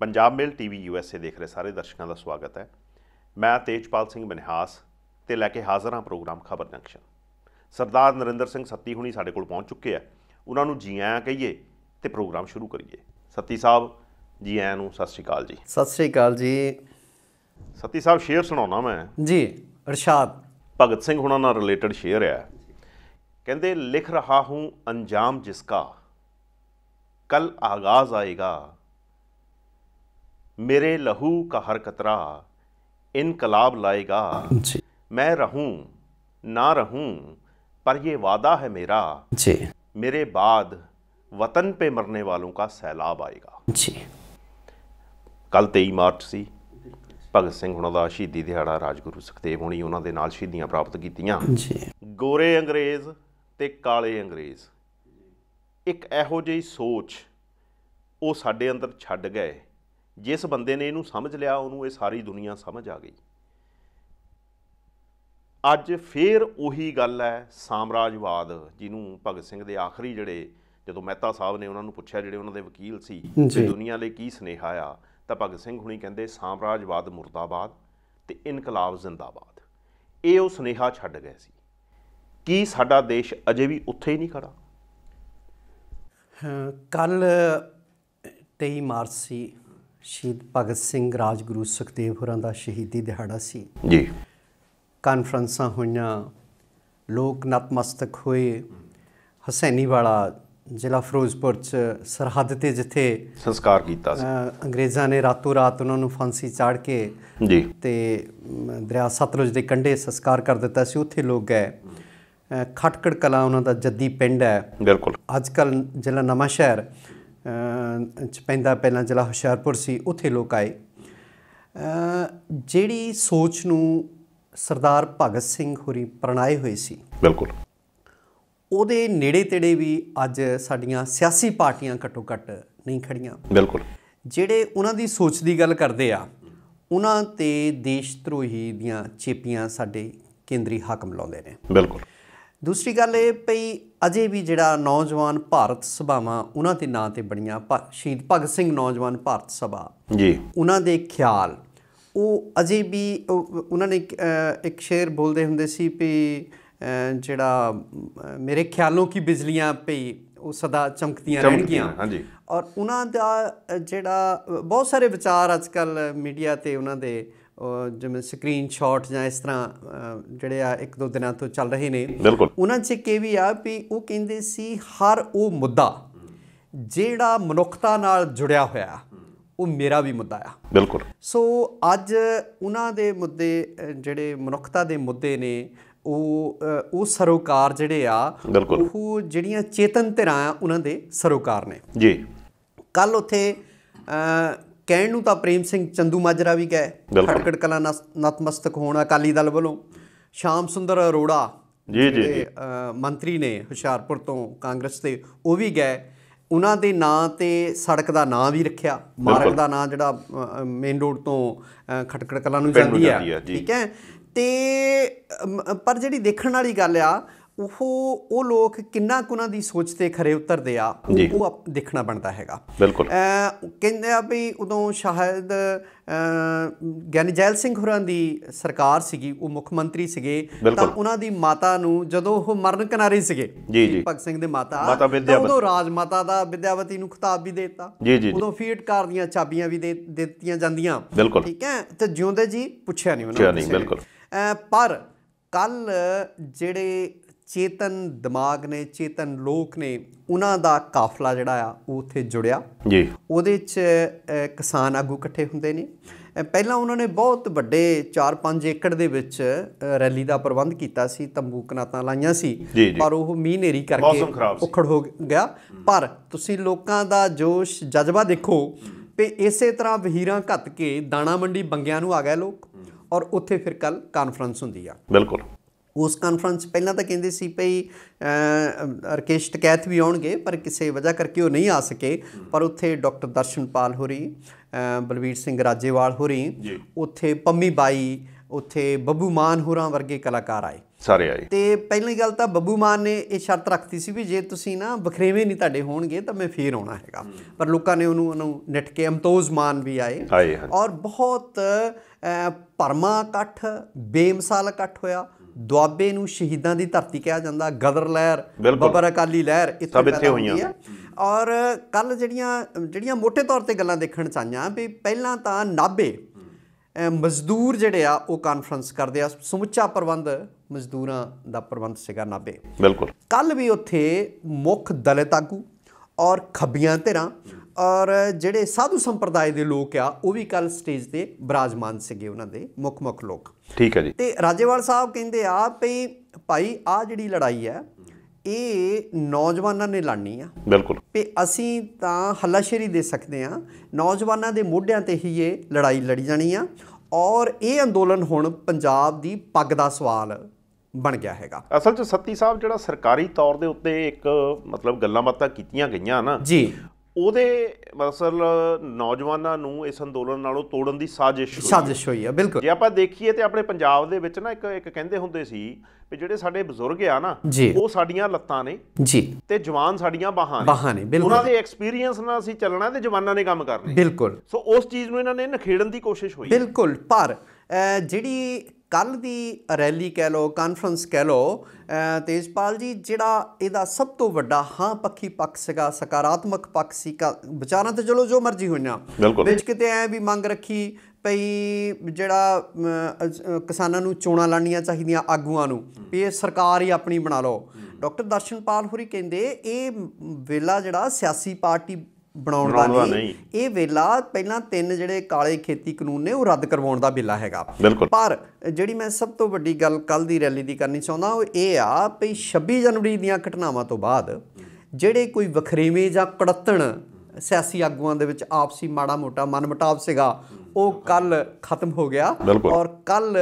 Punjab mail TV USA ਦੇਖ ਰਹੇ ਸਾਰੇ ਦਰਸ਼ਕਾਂ ਦਾ ਸਵਾਗਤ ਹੈ ਮੈਂ ਤੇਜਪਾਲ ਸਿੰਘ ਬਨਿਹਾਸ ਤੇ ਲੈ ਕੇ ਹਾਜ਼ਰ ਹਾਂ ਪ੍ਰੋਗਰਾਮ ਖਬਰ ਜੰਕਸ਼ਨ ਸਰਦਾਰ ਨਰਿੰਦਰ ਸਿੰਘ ਸੱਤੀ ਹੁਣੀ ਸਾਡੇ ਕੋਲ ਪਹੁੰਚ ਚੁੱਕੇ ਆ ਉਹਨਾਂ ਨੂੰ ਜੀ ਆਇਆਂ ਕਹੀਏ ਤੇ ਪ੍ਰੋਗਰਾਮ ਸ਼ੁਰੂ ਕਰੀਏ ਸੱਤੀ ਸਾਹਿਬ ਜੀ ਆਇਆਂ ਨੂੰ ਸਤਿ ਸ਼੍ਰੀ ਅਕਾਲ ਜੀ ਸਤਿ ਸ਼੍ਰੀ ਅਕਾਲ ਜੀ ਸੱਤੀ ਸਾਹਿਬ ਸ਼ੇਅਰ ਸੁਣਾਉਣਾ ਮੈਂ ਜੀ ਅਰਸ਼ਾਦ ਭਗਤ ਸਿੰਘ ਹੁਣਾਂ ਨਾਲ ਰਿਲੇਟਡ ਸ਼ੇਅਰ ਹੈ ਕਹਿੰਦੇ ਲਿਖ ਰਹਾ ਹੂੰ ਅੰਜਾਮ ਜਿਸਕਾ ਕੱਲ ਆਗਾਜ਼ ਆਏਗਾ ਮੇਰੇ ਲਹੂ ਕਾ ਹਰ ਕਤਰਾ ਇਨਕਲਾਬ ਲਾਏਗਾ ਜੀ ਮੈਂ ਰਹੂੰ ਨਾ ਰਹੂੰ ਪਰ ਇਹ ਵਾਦਾ ਹੈ ਮੇਰਾ ਜੀ ਮੇਰੇ ਬਾਦ ਵਤਨ ਪੇ ਮਰਨੇ ਵਾਲੋਂ ਕਾ ਸੈਲਾਬ ਆਏਗਾ ਜੀ ਕੱਲ 23 ਮਾਰਚ ਸੀ ਭਗਤ ਸਿੰਘ ਹੁਣਾਂ ਦਾ ਸ਼ਹੀਦੀ ਦਿਹਾੜਾ ਰਾਜਗੁਰੂ ਸੁਖਦੇਵ ਹੁਣੀ ਉਹਨਾਂ ਦੇ ਨਾਲ ਸ਼ਹੀਦੀਆਂ ਪ੍ਰਾਪਤ ਕੀਤੀਆਂ ਜੀ ਗੋਰੇ ਅੰਗਰੇਜ਼ ਤੇ ਕਾਲੇ ਅੰਗਰੇਜ਼ ਇੱਕ ਇਹੋ ਜਿਹੀ ਸੋਚ ਉਹ ਸਾਡੇ ਅੰਦਰ ਛੱਡ ਗਏ ਜਿਸ ਬੰਦੇ ਨੇ ਇਹਨੂੰ ਸਮਝ ਲਿਆ ਉਹਨੂੰ ਇਹ ਸਾਰੀ ਦੁਨੀਆ ਸਮਝ ਆ ਗਈ ਅੱਜ ਫੇਰ ਉਹੀ ਗੱਲ ਹੈ ਸਾਮਰਾਜਵਾਦ ਜਿਹਨੂੰ ਭਗਤ ਸਿੰਘ ਦੇ ਆਖਰੀ ਜਿਹੜੇ ਜਦੋਂ ਮਹਿਤਾ ਸਾਹਿਬ ਨੇ ਉਹਨਾਂ ਨੂੰ ਪੁੱਛਿਆ ਜਿਹੜੇ ਉਹਨਾਂ ਦੇ ਵਕੀਲ ਸੀ ਕਿ ਦੁਨੀਆ ਲਈ ਕੀ ਸਨੇਹਾ ਆ ਤਾਂ ਭਗਤ ਸਿੰਘ ਹੁਣੀ ਕਹਿੰਦੇ ਸਾਮਰਾਜਵਾਦ ਮੁਰਦਾਬਾਦ ਤੇ ਇਨਕਲਾਬ ਜ਼ਿੰਦਾਬਾਦ ਇਹ ਉਹ ਸਨੇਹਾ ਛੱਡ ਗਏ ਸੀ ਕੀ ਸਾਡਾ ਦੇਸ਼ ਅਜੇ ਵੀ ਉੱਥੇ ਹੀ ਨਹੀਂ ਖੜਾ ਕੱਲ 23 ਮਾਰਚ ਸੀ ਸ਼ਹੀਦ ਭਗਤ ਸਿੰਘ ਰਾਜਗੁਰੂ ਸੁਖਦੇਵ ਹੋਰਾਂ ਦਾ ਸ਼ਹੀਦੀ ਦਿਹਾੜਾ ਸੀ ਜੀ ਕਾਨਫਰੰਸਾਂ ਹੋਈਆਂ ਲੋਕ ਨਤਮਸਤਕ ਹੋਏ ਹਸੈਨੀ ਵਾਲਾ ਜ਼ਿਲ੍ਹਾ ਫਿਰੋਜ਼ਪੁਰ ਚ ਸਰਹੱਦ ਤੇ ਜਿੱਥੇ ਸੰਸਕਾਰ ਕੀਤਾ ਸੀ ਅੰਗਰੇਜ਼ਾਂ ਨੇ ਰਾਤੋਂ ਰਾਤ ਉਹਨਾਂ ਨੂੰ ਫਾਂਸੀ ਚਾੜ ਕੇ ਜੀ ਤੇ ਦਰਿਆ ਸਤਲੁਜ ਦੇ ਕੰਢੇ ਸੰਸਕਾਰ ਕਰ ਦਿੱਤਾ ਸੀ ਉੱਥੇ ਲੋਕ ਗਏ ਖਟਕੜ ਕਲਾ ਉਹਨਾਂ ਦਾ ਜੱਦੀ ਪਿੰਡ ਹੈ ਬਿਲਕੁਲ ਅੱਜ ਕੱਲ ਜ਼ਿਲ੍ਹਾ ਨਵਾਂ ਸ਼ਹਿਰ ਚ ਪੈਂਦਾ ਪਹਿਲਾਂ ਜ਼ਿਲ੍ਹਾ ਹੁਸ਼ਿਆਰਪੁਰ ਸੀ ਉੱਥੇ ਲੋਕ ਆਏ ਜਿਹੜੀ ਸੋਚ ਨੂੰ ਸਰਦਾਰ ਭਗਤ ਸਿੰਘ ਹੋਰੀ ਪ੍ਰਣਾਏ ਹੋਏ ਸੀ ਬਿਲਕੁਲ ਉਹਦੇ ਨੇੜੇ ਤੇੜੇ ਵੀ ਅੱਜ ਸਾਡੀਆਂ ਸਿਆਸੀ ਪਾਰਟੀਆਂ ਘੱਟੋ ਘੱਟ ਨਹੀਂ ਖੜੀਆਂ ਬਿਲਕੁਲ ਜਿਹੜੇ ਉਹਨਾਂ ਦੀ ਸੋਚ ਦੀ ਗੱਲ ਕਰਦੇ ਆ ਉਹਨਾਂ ਤੇ ਦੇਸ਼ ਧਰੋਹੀ ਦੀਆਂ ਚੇਪੀਆਂ ਸਾਡੇ ਕੇਂਦਰੀ ਹਾਕਮ ਲਾਉਂਦੇ ਨੇ ਬਿਲਕੁਲ ਦੂਸਰੀ ਗੱਲ ਇਹ ਪਈ ਅਜੇ ਵੀ ਜਿਹੜਾ ਨੌਜਵਾਨ ਭਾਰਤ ਸਭਾਵਾਂ ਉਹਨਾਂ ਦੇ ਨਾਂ ਤੇ ਬਣੀਆਂ ਸ਼ਹੀਦ ਭਗਤ ਸਿੰਘ ਨੌਜਵਾਨ ਭਾਰਤ ਸਭਾ ਜੀ ਉਹਨਾਂ ਦੇ ਖਿਆਲ ਉਹ ਅਜੇ ਵੀ ਉਹਨਾਂ ਨੇ ਇੱਕ ਸ਼ੇਰ ਬੋਲਦੇ ਹੁੰਦੇ ਸੀ ਵੀ ਜਿਹੜਾ ਮੇਰੇ ਖਿਆਲੋਂ ਕੀ ਬਿਜਲੀਆਂ ਪਈ ਉਹ ਸਦਾ ਚਮਕਦੀਆਂ ਰਹਿਣਗੀਆਂ ਹਾਂਜੀ ਔਰ ਉਹਨਾਂ ਦਾ ਜਿਹੜਾ ਬਹੁਤ ਸਾਰੇ ਵਿਚਾਰ ਅੱਜਕੱਲ ਮੀਡੀਆ ਤੇ ਉਹਨਾਂ ਦੇ ਜਿਵੇਂ ਸ਼ਾਟ ਜਾਂ ਇਸ ਤਰ੍ਹਾਂ ਜਿਹੜੇ ਆ ਇੱਕ ਦੋ ਦਿਨਾਂ ਤੋਂ ਚੱਲ ਰਹੇ ਨੇ ਉਹਨਾਂ 'ਚ ਕੀ ਵੀ ਆ ਵੀ ਉਹ ਕਹਿੰਦੇ ਸੀ ਹਰ ਉਹ ਮੁੱਦਾ ਜਿਹੜਾ ਮਨੁੱਖਤਾ ਨਾਲ ਜੁੜਿਆ ਹੋਇਆ ਉਹ ਮੇਰਾ ਵੀ ਮੁੱਦਾ ਆ ਬਿਲਕੁਲ ਸੋ ਅੱਜ ਉਹਨਾਂ ਦੇ ਮੁੱਦੇ ਜਿਹੜੇ ਮਨੁੱਖਤਾ ਦੇ ਮੁੱਦੇ ਨੇ ਉਹ ਉਹ ਸਰੋਕਾਰ ਜਿਹੜੇ ਆ ਉਹ ਜਿਹੜੀਆਂ ਚੇਤਨ ਧਿਰਾਂ ਆ ਉਹਨਾਂ ਦੇ ਸਰੋਕਾਰ ਨੇ ਜੀ ਕੱਲ ਉੱਥੇ ਕਹਿਣ ਨੂੰ ਤਾਂ ਪ੍ਰੇਮ ਸਿੰਘ ਚੰਦੂ ਮਾਜਰਾ ਵੀ ਗਏ ਖੜਕੜ ਕਲਾ ਨਤਮਸਤਕ ਹੋਣਾ ਅਕਾਲੀ ਦਲ ਵੱਲੋਂ ਸ਼ਾਮ ਸੁੰਦਰ ਅਰੋੜਾ ਜੀ ਜੀ ਜੀ ਮੰਤਰੀ ਨੇ ਹੁਸ਼ਿਆਰਪੁਰ ਤੋਂ ਕਾਂਗਰਸ ਤੇ ਉਹ ਵੀ ਗਏ ਉਹਨਾਂ ਦੇ ਨਾਂ ਤੇ ਸੜਕ ਦਾ ਨਾਂ ਵੀ ਰੱਖਿਆ ਮਾਰਗ ਦਾ ਨਾਂ ਜਿਹੜਾ ਮੇਨ ਰੋਡ ਤੋਂ ਖਟਕੜ ਕਲਾਂ ਨੂੰ ਜਾਂਦੀ ਹੈ ਠੀਕ ਹੈ ਤੇ ਪਰ ਜਿਹੜੀ ਦੇਖਣ ਵਾਲੀ ਗੱਲ ਆ ਉਹ ਉਹ ਲੋਕ ਕਿੰਨਾ ਕੁ ਉਹਨਾਂ ਦੀ ਸੋਚ ਤੇ ਖਰੇ ਉਤਰਦੇ ਆ ਉਹ ਦੇਖਣਾ ਬਣਦਾ ਹੈਗਾ ਬਿਲਕੁਲ ਕਹਿੰਦੇ ਆ ਵੀ ਉਦੋਂ ਸ਼ਾਇਦ ਗਨਜੈਲ ਸਿੰਘ ਹੋਰਾਂ ਦੀ ਸਰਕਾਰ ਸੀਗੀ ਉਹ ਮੁੱਖ ਮੰਤਰੀ ਸੀਗੇ ਤਾਂ ਉਹਨਾਂ ਦੀ ਮਾਤਾ ਨੂੰ ਜਦੋਂ ਉਹ ਮਰਨ ਕਿਨਾਰੇ ਸੀਗੇ ਭਗਤ ਸਿੰਘ ਦੇ ਮਾਤਾ ਉਦੋਂ ਰਾਜ ਮਾਤਾ ਦਾ ਵਿਦਿਆਵਤੀ ਨੂੰ ਖਿਤਾਬ ਵੀ ਦਿੱਤਾ ਉਦੋਂ ਫੀਟ ਕਾਰ ਦੀਆਂ ਚਾਬੀਆਂ ਵੀ ਦੇ ਦਿੱਤੀਆਂ ਜਾਂਦੀਆਂ ਠੀਕ ਹੈ ਤੇ ਜਿਉਂਦੇ ਜੀ ਪੁੱਛਿਆ ਨਹੀਂ ਉਹਨਾਂ ਨੇ ਪਰ ਕੱਲ ਜਿਹੜੇ ਚੇਤਨ ਦਿਮਾਗ ਨੇ ਚੇਤਨ ਲੋਕ ਨੇ ਉਹਨਾਂ ਦਾ ਕਾਫਲਾ ਜਿਹੜਾ ਆ ਉਹ ਉੱਥੇ ਜੁੜਿਆ ਜੀ ਉਹਦੇ 'ਚ ਕਿਸਾਨ ਆਗੂ ਇਕੱਠੇ ਹੁੰਦੇ ਨੇ ਪਹਿਲਾਂ ਉਹਨਾਂ ਨੇ ਬਹੁਤ ਵੱਡੇ 4-5 ਏਕੜ ਦੇ ਵਿੱਚ ਰੈਲੀ ਦਾ ਪ੍ਰਬੰਧ ਕੀਤਾ ਸੀ ਤੰਬੂ ਕਨਾਤਾਂ ਲਾਈਆਂ ਸੀ ਪਰ ਉਹ ਮੀਂਹ ਨੇਰੀ ਕਰਕੇ ਉਖੜ ਹੋ ਗਿਆ ਪਰ ਤੁਸੀਂ ਲੋਕਾਂ ਦਾ ਜੋਸ਼ ਜਜ਼ਬਾ ਦੇਖੋ ਤੇ ਇਸੇ ਤਰ੍ਹਾਂ ਵਹੀਰਾਂ ਘੱਤ ਕੇ ਦਾਣਾ ਮੰਡੀ ਬੰਗਿਆਂ ਨੂੰ ਆ ਗਏ ਲੋਕ ਔਰ ਉੱਥੇ ਫਿਰ ਕੱਲ ਕਾਨਫਰੰਸ ਹੁੰਦੀ ਆ ਬਿਲਕੁਲ ਉਸ ਕਾਨਫਰੰਸ ਪਹਿਲਾਂ ਤਾਂ ਕਹਿੰਦੇ ਸੀ ਭਈ ਰਕੇਸ਼ ਕੈਥ ਵੀ ਆਉਣਗੇ ਪਰ ਕਿਸੇ ਵਜ੍ਹਾ ਕਰਕੇ ਉਹ ਨਹੀਂ ਆ ਸਕੇ ਪਰ ਉੱਥੇ ਡਾਕਟਰ ਦਰਸ਼ਨਪਾਲ ਹੋਰੀ ਬਲਵੀਰ ਸਿੰਘ ਰਾਜੇਵਾਲ ਹੋਰੀ ਉੱਥੇ ਪੰਮੀ ਬਾਈ ਉੱਥੇ ਬੱਬੂ ਮਾਨ ਹੋਰਾਂ ਵਰਗੇ ਕਲਾਕਾਰ ਆਏ ਸਾਰੇ ਆਏ ਤੇ ਪਹਿਲੀ ਗੱਲ ਤਾਂ ਬੱਬੂ ਮਾਨ ਨੇ ਇਹ ਸ਼ਰਤ ਰੱਖਤੀ ਸੀ ਵੀ ਜੇ ਤੁਸੀਂ ਨਾ ਬਖਰੇਵੇਂ ਨਹੀਂ ਤੁਹਾਡੇ ਹੋਣਗੇ ਤਾਂ ਮੈਂ ਫੇਰ ਆਉਣਾ ਹੈਗਾ ਪਰ ਲੋਕਾਂ ਨੇ ਉਹਨੂੰ ਉਹਨੂੰ ਨਿੱਟ ਕੇ ਅਮਤੋਜ਼ ਮਾਨ ਵੀ ਆਏ ਔਰ ਬਹੁਤ ਪਰਮਾ ਇਕੱਠ ਬੇਮਸਾਲ ਇਕੱਠ ਹੋਇਆ ਦੁਆਬੇ ਨੂੰ ਸ਼ਹੀਦਾਂ ਦੀ ਧਰਤੀ ਕਿਹਾ ਜਾਂਦਾ ਗਦਰ ਲਹਿਰ ਬਬਰ ਅਕਾਲੀ ਲਹਿਰ ਇੱਥੇ ਬਹੁਤ ਹੋਈਆਂ ਔਰ ਕੱਲ ਜਿਹੜੀਆਂ ਜਿਹੜੀਆਂ ਮੋٹے ਤੌਰ ਤੇ ਗੱਲਾਂ ਦੇਖਣ ਚ ਆਈਆਂ ਵੀ ਪਹਿਲਾਂ ਤਾਂ ਨਾਬੇ ਮਜ਼ਦੂਰ ਜਿਹੜੇ ਆ ਉਹ ਕਾਨਫਰੰਸ ਕਰਦੇ ਆ ਸਮੁੱਚਾ ਪ੍ਰਬੰਧ ਮਜ਼ਦੂਰਾਂ ਦਾ ਪ੍ਰਬੰਧ ਸੀਗਾ ਨਾਬੇ ਬਿਲਕੁਲ ਕੱਲ ਵੀ ਉੱਥੇ ਮੁੱਖ ਦਲਿਤ ਆਗੂ ਔਰ ਖੱਬੀਆਂ ਧਿਰਾਂ ਔਰ ਜਿਹੜੇ ਸਾਧੂ ਸੰਪਰਦਾਇ ਦੇ ਲੋਕ ਆ ਉਹ ਵੀ ਕੱਲ ਸਟੇਜ ਤੇ ਬਰਾਜਮਾਨ ਸੀਗੇ ਉਹਨਾਂ ਦੇ ਮੁੱਖ-ਮੁੱਖ ਲੋਕ ਠੀਕ ਹੈ ਜੀ ਤੇ ਰਾਜੇਵਾਲ ਸਾਹਿਬ ਕਹਿੰਦੇ ਆ ਭਈ ਭਾਈ ਆ ਜਿਹੜੀ ਲੜਾਈ ਹੈ ਇਹ ਨੌਜਵਾਨਾਂ ਨੇ ਲੜਨੀ ਆ ਬਿਲਕੁਲ ਤੇ ਅਸੀਂ ਤਾਂ ਹੱਲਾਸ਼ੇਰੀ ਦੇ ਸਕਦੇ ਆ ਨੌਜਵਾਨਾਂ ਦੇ ਮੋਢਿਆਂ ਤੇ ਹੀ ਇਹ ਲੜਾਈ ਲੜੀ ਜਾਣੀ ਆ ਔਰ ਇਹ ਅੰਦੋਲਨ ਹੁਣ ਪੰਜਾਬ ਦੀ ਪੱਗ ਦਾ ਸਵਾਲ ਬਣ ਗਿਆ ਹੈਗਾ ਅਸਲ 'ਚ ਸੱਤੀ ਸਾਹਿਬ ਜਿਹੜਾ ਸਰਕਾਰੀ ਤੌਰ ਦੇ ਉੱਤੇ ਇੱਕ ਮਤਲਬ ਗੱਲਾਂ ਬਾਤਾਂ ਕੀਤੀਆਂ ਗਈਆਂ ਨਾ ਜੀ ਉਹਦੇ ਮਸਲ ਨੌਜਵਾਨਾਂ ਨੂੰ ਇਸ ਅੰਦੋਲਨ ਨਾਲੋਂ ਤੋੜਨ ਦੀ ਸਾਜ਼ਿਸ਼ ਹੋਈ ਸਾਜ਼ਿਸ਼ ਹੋਈ ਹੈ ਬਿਲਕੁਲ ਜੇ ਆਪਾਂ ਦੇਖੀਏ ਤੇ ਆਪਣੇ ਪੰਜਾਬ ਦੇ ਵਿੱਚ ਨਾ ਇੱਕ ਇੱਕ ਕਹਿੰਦੇ ਹੁੰਦੇ ਸੀ ਵੀ ਜਿਹੜੇ ਸਾਡੇ ਬਜ਼ੁਰਗ ਆ ਨਾ ਉਹ ਸਾਡੀਆਂ ਲੱਤਾਂ ਨੇ ਜੀ ਤੇ ਜਵਾਨ ਸਾਡੀਆਂ ਬਾਹਾਂ ਨੇ ਬਾਹਾਂ ਨੇ ਬਿਲਕੁਲ ਉਹਨਾਂ ਦੇ ਐਕਸਪੀਰੀਅੰਸ ਨਾਲ ਅਸੀਂ ਚੱਲਣਾ ਤੇ ਜਵਾਨਾਂ ਨੇ ਕੰਮ ਕਰਨਾ ਬਿਲਕੁਲ ਸੋ ਉਸ ਚੀਜ਼ ਨੂੰ ਇਹਨਾਂ ਨੇ ਨਖੇੜਨ ਦੀ ਕੋਸ਼ਿਸ਼ ਹੋਈ ਬਿਲਕੁਲ ਪਰ ਜਿਹੜੀ ਕੱਲ ਦੀ ਰੈਲੀ ਕਹਿ ਲੋ ਕਾਨਫਰੰਸ ਕਹਿ ਲੋ ਤੇਜਪਾਲ ਜੀ ਜਿਹੜਾ ਇਹਦਾ ਸਭ ਤੋਂ ਵੱਡਾ ਹਾਂ ਪੱਖੀ ਪੱਖ ਸੀਗਾ ਸਕਾਰਾਤਮਕ ਪੱਖ ਸੀ ਵਿਚਾਰਾਂ ਤੇ ਚਲੋ ਜੋ ਮਰਜ਼ੀ ਹੋਈਆਂ ਵਿੱਚ ਕਿਤੇ ਐ ਵੀ ਮੰਗ ਰੱਖੀ ਪਈ ਜਿਹੜਾ ਕਿਸਾਨਾਂ ਨੂੰ ਚੋਣਾਂ ਲੜਨੀਆਂ ਚਾਹੀਦੀਆਂ ਆਗੂਆਂ ਨੂੰ ਵੀ ਇਹ ਸਰਕਾਰ ਹੀ ਆਪਣੀ ਬਣਾ ਲਓ ਡਾਕਟਰ ਦਰਸ਼ਨਪਾਲ ਹੋਰੀ ਕਹਿੰਦੇ ਇਹ ਵੇਲਾ ਜਿਹੜਾ ਸਿਆਸੀ ਪਾਰਟੀ ਬਣਾਉਣ ਦਾ ਨਹੀਂ ਇਹ ਵੇਲਾ ਪਹਿਲਾਂ ਤਿੰਨ ਜਿਹੜੇ ਕਾਲੇ ਖੇਤੀ ਕਾਨੂੰਨ ਨੇ ਉਹ ਰੱਦ ਕਰਵਾਉਣ ਦਾ ਬਿੱਲਾ ਹੈਗਾ ਪਰ ਜਿਹੜੀ ਮੈਂ ਸਭ ਤੋਂ ਵੱਡੀ ਗੱਲ ਕੱਲ ਦੀ ਰੈਲੀ ਦੀ ਕਰਨੀ ਚਾਹੁੰਦਾ ਉਹ ਇਹ ਆ ਕਿ 26 ਜਨਵਰੀ ਦੀਆਂ ਘਟਨਾਵਾਂ ਤੋਂ ਬਾਅਦ ਜਿਹੜੇ ਕੋਈ ਵਖਰੇਵੇਂ ਜਾਂ ਕੜਤਣ ਸਿਆਸੀ ਆਗੂਆਂ ਦੇ ਵਿੱਚ ਆਪਸੀ ਮਾੜਾ ਮੋਟਾ ਮਨਮਟਾਵ ਸੀਗਾ ਉਹ ਕੱਲ ਖਤਮ ਹੋ ਗਿਆ ਔਰ ਕੱਲ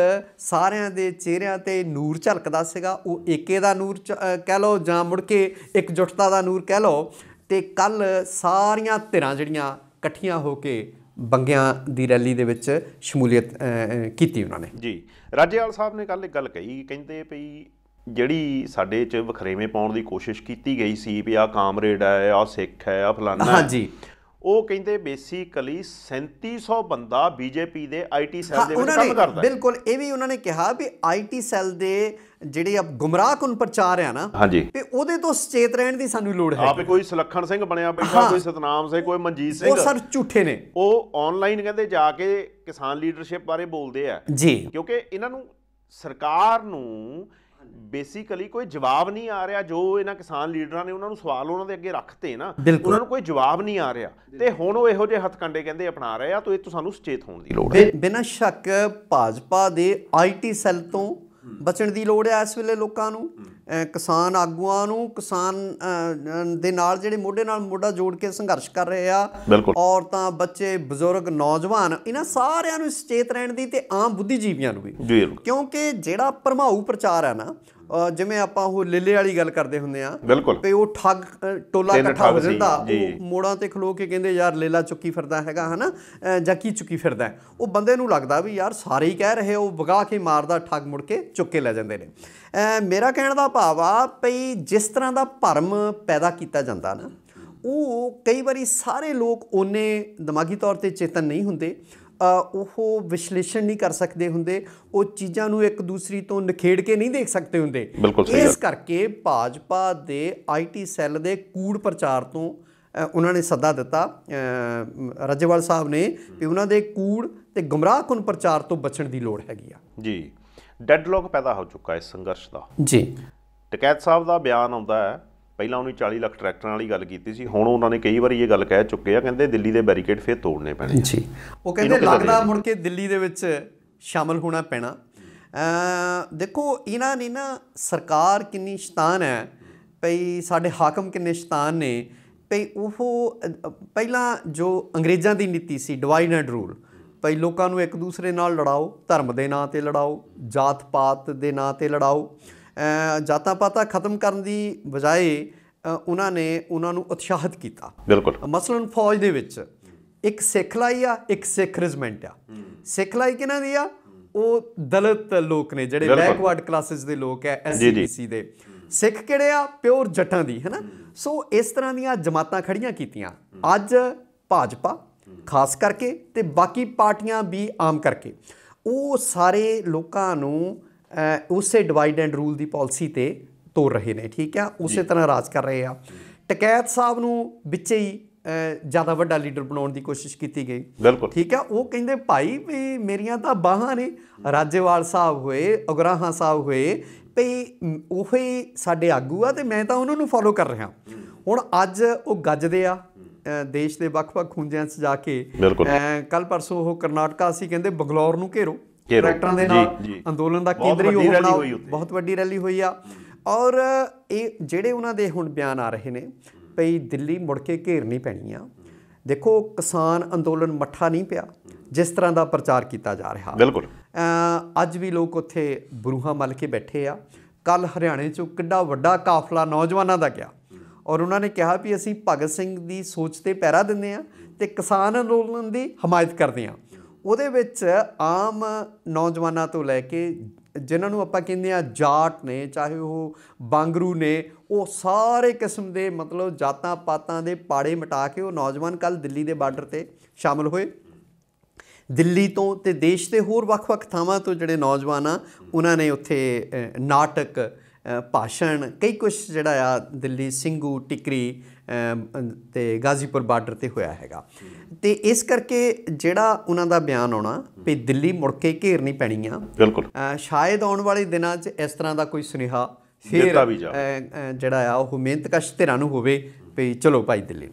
ਸਾਰਿਆਂ ਦੇ ਚਿਹਰਿਆਂ ਤੇ ਨੂਰ ਝਲਕਦਾ ਸੀਗਾ ਉਹ ਏਕੇ ਦਾ ਨੂਰ ਕਹਿ ਲਓ ਜਾਂ ਮੁੜ ਕੇ ਇੱਕ ਜੁਟਤਾ ਦਾ ਨੂਰ ਕਹਿ ਲਓ ਤੇ ਕੱਲ ਸਾਰੀਆਂ ਧਿਰਾਂ ਜਿਹੜੀਆਂ ਇਕੱਠੀਆਂ ਹੋ ਕੇ ਬੰਗਿਆਂ ਦੀ ਰੈਲੀ ਦੇ ਵਿੱਚ ਸ਼ਮੂਲੀਅਤ ਕੀਤੀ ਉਹਨਾਂ ਨੇ ਜੀ ਰਾਜੇਵਾਲ ਸਾਹਿਬ ਨੇ ਕੱਲ ਇੱਕ ਗੱਲ ਕਹੀ ਕਹਿੰਦੇ ਭਈ ਜਿਹੜੀ ਸਾਡੇ ਚ ਵਖਰੇਵੇਂ ਪਾਉਣ ਦੀ ਕੋਸ਼ਿਸ਼ ਕੀਤੀ ਗਈ ਸੀ ਵੀ ਆ ਕਾਮਰੇਡ ਹੈ ਆ ਸਿੱਖ ਹੈ ਆ ਫਲਾਨਾ ਹਾਂਜੀ ਉਹ ਕਹਿੰਦੇ ਬੇਸਿਕਲੀ 3700 ਬੰਦਾ ਬੀਜੇਪੀ ਦੇ ਆਈਟੀ ਸੈੱਲ ਦੇ ਵਿੱਚ ਕੰਮ ਕਰਦਾ ਹੈ ਬਿਲਕੁਲ ਇਹ ਵੀ ਉਹਨਾਂ ਨੇ ਕਿਹਾ ਵੀ ਆਈਟੀ ਸੈੱਲ ਦੇ ਜਿਹੜੇ ਅਬ ਗੁੰਮਰਾਹਕੁਨ ਪ੍ਰਚਾਰ ਆ ਨਾ ਤੇ ਉਹਦੇ ਤੋਂ ਸਚੇਤ ਰਹਿਣ ਦੀ ਸਾਨੂੰ ਲੋੜ ਹੈ ਆਪੇ ਕੋਈ ਸੁਲੱਖਣ ਸਿੰਘ ਬਣਿਆ ਬੈਠਾ ਕੋਈ ਸਤਨਾਮ ਸਿੰਘ ਕੋਈ ਮਨਜੀਤ ਸਿੰਘ ਉਹ ਸਰ ਝੂਠੇ ਨੇ ਉਹ ਆਨਲਾਈਨ ਕਹਿੰਦੇ ਜਾ ਕੇ ਕਿਸਾਨ ਲੀਡਰਸ਼ਿਪ ਬਾਰੇ ਬੋਲਦੇ ਆ ਜੀ ਕਿਉਂਕਿ ਇਹਨਾਂ ਨੂੰ ਸਰਕਾਰ ਨੂੰ ਬੇਸਿਕਲੀ ਕੋਈ ਜਵਾਬ ਨਹੀਂ ਆ ਰਿਹਾ ਜੋ ਇਹਨਾਂ ਕਿਸਾਨ ਲੀਡਰਾਂ ਨੇ ਉਹਨਾਂ ਨੂੰ ਸਵਾਲ ਉਹਨਾਂ ਦੇ ਅੱਗੇ ਰੱਖਤੇ ਨਾ ਉਹਨਾਂ ਨੂੰ ਕੋਈ ਜਵਾਬ ਨਹੀਂ ਆ ਰਿਹਾ ਤੇ ਹੁਣ ਉਹ ਇਹੋ ਜਿਹੇ ਹੱਥਕੰਡੇ ਕਹਿੰਦੇ ਅਪਣਾ ਰਹੇ ਆ ਤਾਂ ਇਹ ਤੋਂ ਸਾਨੂੰ ਸੁਚੇਤ ਹੋਣ ਦੀ ਲੋੜ ਹੈ ਬਿਨਾਂ ਸ਼ੱਕ ਭਾਜਪਾ ਦੇ ਆਈਟੀ ਸੈੱਲ ਤੋਂ ਬਚਣ ਦੀ ਲੋੜ ਹੈ ਇਸ ਵੇਲੇ ਲੋਕਾਂ ਨੂੰ ਕਿਸਾਨ ਆਗੂਆਂ ਨੂੰ ਕਿਸਾਨ ਦੇ ਨਾਲ ਜਿਹੜੇ ਮੋਢੇ ਨਾਲ ਮੋਢਾ ਜੋੜ ਕੇ ਸੰਘਰਸ਼ ਕਰ ਰਹੇ ਆ ਔਰਤਾਂ ਬੱਚੇ ਬਜ਼ੁਰਗ ਨੌਜਵਾਨ ਇਹਨਾਂ ਸਾਰਿਆਂ ਨੂੰ ਸਚੇਤ ਰਹਿਣ ਦੀ ਤੇ ਆਮ ਬੁੱਧੀਜੀਵੀਆਂ ਨੂੰ ਵੀ ਕਿਉਂਕਿ ਜਿਹੜਾ ਪਰਮਾਉ ਪ੍ਰਚਾਰ ਹੈ ਨਾ ਜਿਵੇਂ ਆਪਾਂ ਉਹ ਲਿਲੇ ਵਾਲੀ ਗੱਲ ਕਰਦੇ ਹੁੰਦੇ ਆ ਤੇ ਉਹ ਠੱਗ ਟੋਲਾ ਇਕੱਠਾ ਹੋ ਜਾਂਦਾ ਉਹ ਮੋੜਾਂ ਤੇ ਖਲੋ ਕੇ ਕਹਿੰਦੇ ਯਾਰ ਲੇਲਾ ਚੁੱਕੀ ਫਿਰਦਾ ਹੈਗਾ ਹਨਾ ਜਾਂ ਕੀ ਚੁੱਕੀ ਫਿਰਦਾ ਉਹ ਬੰਦੇ ਨੂੰ ਲੱਗਦਾ ਵੀ ਯਾਰ ਸਾਰੇ ਹੀ ਕਹਿ ਰਹੇ ਉਹ ਵਗਾ ਕੇ ਮਾਰਦਾ ਠੱਗ ਮੁੜ ਕੇ ਚੁੱਕ ਕੇ ਲੈ ਜਾਂਦੇ ਨੇ ਮੇਰਾ ਕਹਿਣ ਦਾ ਭਾਵ ਆ ਭਈ ਜਿਸ ਤਰ੍ਹਾਂ ਦਾ ਭਰਮ ਪੈਦਾ ਕੀਤਾ ਜਾਂਦਾ ਨਾ ਉਹ ਕਈ ਵਾਰੀ ਸਾਰੇ ਲੋਕ ਉਹਨੇ ਦਿਮਾਗੀ ਤੌਰ ਤੇ ਚੇਤਨ ਨਹੀਂ ਹੁੰਦੇ ਉਹ ਵਿਸ਼ਲੇਸ਼ਣ ਨਹੀਂ ਕਰ ਸਕਦੇ ਹੁੰਦੇ ਉਹ ਚੀਜ਼ਾਂ ਨੂੰ ਇੱਕ ਦੂਸਰੀ ਤੋਂ ਨਖੇੜ ਕੇ ਨਹੀਂ ਦੇਖ ਸਕਦੇ ਹੁੰਦੇ ਇਸ ਕਰਕੇ ਭਾਜਪਾ ਦੇ ਆਈਟੀ ਸੈੱਲ ਦੇ ਕੂੜ ਪ੍ਰਚਾਰ ਤੋਂ ਉਹਨਾਂ ਨੇ ਸੱਦਾ ਦਿੱਤਾ ਰਜਵਾਲ ਸਾਹਿਬ ਨੇ ਕਿ ਉਹਨਾਂ ਦੇ ਕੂੜ ਤੇ ਗੁੰਮਰਾਹਕੁਨ ਪ੍ਰਚਾਰ ਤੋਂ ਬਚਣ ਦੀ ਲੋੜ ਹੈਗੀ ਆ ਜੀ ਡੈਡਲੌਕ ਪੈਦਾ ਹੋ ਚੁੱਕਾ ਹੈ ਸੰਘਰਸ਼ ਦਾ ਜੀ ਟਕੈਤ ਸਾਹਿਬ ਦਾ ਬਿਆਨ ਆਉਂਦਾ ਹੈ ਪਹਿਲਾਂ ਉਹਨੇ 40 ਲੱਖ ਟਰੈਕਟਰਾਂ ਵਾਲੀ ਗੱਲ ਕੀਤੀ ਸੀ ਹੁਣ ਉਹਨਾਂ ਨੇ ਕਈ ਵਾਰੀ ਇਹ ਗੱਲ ਕਹਿ ਚੁੱਕੇ ਆ ਕਹਿੰਦੇ ਦਿੱਲੀ ਦੇ ਬੈਰੀਕੇਡ ਫੇਰ ਤੋੜਨੇ ਪੈਣੇ ਜੀ ਉਹ ਕਹਿੰਦੇ ਲੱਗਦਾ ਮੁੜ ਕੇ ਦਿੱਲੀ ਦੇ ਵਿੱਚ ਸ਼ਾਮਲ ਹੋਣਾ ਪੈਣਾ ਦੇਖੋ ਇਹਨਾਂ ਨੇ ਨਾ ਸਰਕਾਰ ਕਿੰਨੀ ਸ਼ਤਾਨ ਹੈ ਭਈ ਸਾਡੇ ਹਾਕਮ ਕਿੰਨੇ ਸ਼ਤਾਨ ਨੇ ਭਈ ਉਹ ਪਹਿਲਾਂ ਜੋ ਅੰਗਰੇਜ਼ਾਂ ਦੀ ਨੀਤੀ ਸੀ ਡਿਵਾਈਡ ਐਂਡ ਰੂਲ ਭਈ ਲੋਕਾਂ ਨੂੰ ਇੱਕ ਦੂਸਰੇ ਨਾਲ ਲੜਾਓ ਧਰਮ ਦੇ ਨਾਂ ਤੇ ਲੜਾਓ ਜਾਤ ਪਾਤ ਦੇ ਨਾਂ ਤੇ ਲੜਾਓ ਜਾਤਾਂ ਪਾਤਾਂ ਖਤਮ ਕਰਨ ਦੀ ਬਜਾਏ ਉਹਨਾਂ ਨੇ ਉਹਨਾਂ ਨੂੰ ਉਤਸ਼ਾਹਿਤ ਕੀਤਾ ਬਿਲਕੁਲ ਮਸਲਨ ਫੌਜ ਦੇ ਵਿੱਚ ਇੱਕ ਸਿੱਖਲਾਈ ਆ ਇੱਕ ਸਿੱਖ ਰੈਜੀਮੈਂਟ ਆ ਸਿੱਖਲਾਈ ਕਿਹਨਾਂ ਦੀ ਆ ਉਹ ਦਲਿਤ ਲੋਕ ਨੇ ਜਿਹੜੇ ਬੈਕਵਰਡ ਕਲਾਸਿਸ ਦੇ ਲੋਕ ਐ ਐਸਸੀਬੀਸੀ ਦੇ ਸਿੱਖ ਕਿਹੜੇ ਆ ਪਿਓਰ ਜੱਟਾਂ ਦੀ ਹੈਨਾ ਸੋ ਇਸ ਤਰ੍ਹਾਂ ਦੀਆਂ ਜਮਾਤਾਂ ਖੜੀਆਂ ਕੀਤੀਆਂ ਅੱਜ ਭਾਜਪਾ ਖਾਸ ਕਰਕੇ ਤੇ ਬਾਕੀ ਪਾਰਟੀਆਂ ਵੀ ਆਮ ਕਰਕੇ ਉਹ ਸਾਰੇ ਲੋਕਾਂ ਨੂੰ ਉਸੇ ਡਿਵਾਈਡ ਐਂਡ ਰੂਲ ਦੀ ਪਾਲਿਸੀ ਤੇ ਤੋਰ ਰਹੇ ਨੇ ਠੀਕ ਆ ਉਸੇ ਤਰ੍ਹਾਂ ਰਾਜ ਕਰ ਰਹੇ ਆ ਟਕੈਤ ਸਾਹਿਬ ਨੂੰ ਵਿੱਚੇ ਹੀ ਜਿਆਦਾ ਵੱਡਾ ਲੀਡਰ ਬਣਾਉਣ ਦੀ ਕੋਸ਼ਿਸ਼ ਕੀਤੀ ਗਈ ਬਿਲਕੁਲ ਠੀਕ ਆ ਉਹ ਕਹਿੰਦੇ ਭਾਈ ਵੀ ਮੇਰੀਆਂ ਤਾਂ ਬਾਹਾਂ ਨੇ ਰਾਜੇਵਾਲ ਸਾਹਿਬ ਹੋਏ ਉਗਰਾਹਾਂ ਸਾਹਿਬ ਹੋਏ ਭਈ ਹੀ ਸਾਡੇ ਆਗੂ ਆ ਤੇ ਮੈਂ ਤਾਂ ਉਹਨਾਂ ਨੂੰ ਫੋਲੋ ਕਰ ਰਿਹਾ ਹੁਣ ਅੱਜ ਉਹ ਗੱਜਦੇ ਆ ਦੇਸ਼ ਦੇ ਵੱਖ-ਵੱਖ ਖੁੰਝਿਆਂ 'ਚ ਜਾ ਕੇ ਕੱਲ ਪਰਸੋਂ ਉਹ ਕਰਨਾਟਕਾ ਸੀ ਕਹਿੰਦੇ ਬੰਗਲੌਰ ਨੂੰ ਘੇਰੋ ਟਰੈਕਟਰਾਂ ਦੇ ਨਾਲ ਅੰਦੋਲਨ ਦਾ ਕੇਂਦਰੀ ਹੋਣਾ ਬਹੁਤ ਵੱਡੀ ਰੈਲੀ ਹੋਈ ਆ ਔਰ ਇਹ ਜਿਹੜੇ ਉਹਨਾਂ ਦੇ ਹੁਣ ਬਿਆਨ ਆ ਰਹੇ ਨੇ ਭਈ ਦਿੱਲੀ ਮੁੜ ਕੇ ਘੇਰਨੀ ਪੈਣੀ ਆ ਦੇਖੋ ਕਿਸਾਨ ਅੰਦੋਲਨ ਮੱਠਾ ਨਹੀਂ ਪਿਆ ਜਿਸ ਤਰ੍ਹਾਂ ਦਾ ਪ੍ਰਚਾਰ ਕੀਤਾ ਜਾ ਰਿਹਾ ਬਿਲਕੁਲ ਅੱਜ ਵੀ ਲੋਕ ਉੱਥੇ ਬਰੂਹਾ ਮਲ ਕੇ ਬੈਠੇ ਆ ਕੱਲ ਹਰਿਆਣੇ ਚੋਂ ਕਿੱਡਾ ਵੱਡਾ ਕਾਫਲਾ ਨੌਜਵਾਨਾਂ ਦਾ ਗਿਆ ਔਰ ਉਹਨਾਂ ਨੇ ਕਿਹਾ ਵੀ ਅਸੀਂ ਭਗਤ ਸਿੰਘ ਦੀ ਸੋਚ ਤੇ ਪੈਰਾ ਦਿੰਦੇ ਆ ਤੇ ਕਿਸਾਨ ਅੰਦੋਲਨ ਦੀ ਹਮਾਇਤ ਕਰਦੇ ਆ ਉਹਦੇ ਵਿੱਚ ਆਮ ਨੌਜਵਾਨਾਂ ਤੋਂ ਲੈ ਕੇ ਜਿਨ੍ਹਾਂ ਨੂੰ ਆਪਾਂ ਕਹਿੰਦੇ ਆ ਜਾਟ ਨੇ ਚਾਹੇ ਉਹ ਬਾਂਗਰੂ ਨੇ ਉਹ ਸਾਰੇ ਕਿਸਮ ਦੇ ਮਤਲਬ ਜਾਤਾਂ ਪਾਤਾਂ ਦੇ ਪਾੜੇ ਮਿਟਾ ਕੇ ਉਹ ਨੌਜਵਾਨ ਕੱਲ ਦਿੱਲੀ ਦੇ ਬਾਰਡਰ ਤੇ ਸ਼ਾਮਲ ਹੋਏ ਦਿੱਲੀ ਤੋਂ ਤੇ ਦੇਸ਼ ਦੇ ਹੋਰ ਵੱਖ-ਵੱਖ ਥਾਵਾਂ ਤੋਂ ਜਿਹੜੇ ਨੌਜਵਾਨ ਆ ਉਹਨਾਂ ਨੇ ਉੱਥੇ ਨਾਟਕ ਭਾਸ਼ਣ ਕਈ ਕੁਝ ਜਿਹੜਾ ਆ ਦਿੱਲੀ ਸਿੰਘੂ ਟਿਕਰੀ ਤੇ ਗਾਜ਼ੀਪੁਰ ਬਾਰਡਰ ਤੇ ਹੋਇਆ ਹੈਗਾ ਤੇ ਇਸ ਕਰਕੇ ਜਿਹੜਾ ਉਹਨਾਂ ਦਾ ਬਿਆਨ ਆਉਣਾ ਵੀ ਦਿੱਲੀ ਮੁੜ ਕੇ ਘੇਰਨੀ ਪੈਣੀ ਆ ਬਿਲਕੁਲ ਸ਼ਾਇਦ ਆਉਣ ਵਾਲੇ ਦਿਨਾਂ 'ਚ ਇਸ ਤਰ੍ਹਾਂ ਦਾ ਕੋਈ ਸੁਨੇਹਾ ਫੇਰ ਜਿਹੜਾ ਆ ਉਹ ਮਿਹਨਤਕਸ਼ ਧਿਰਾਂ ਨੂੰ ਹੋਵੇ ਵੀ ਚਲੋ ਭਾਈ ਦਿੱਲੀ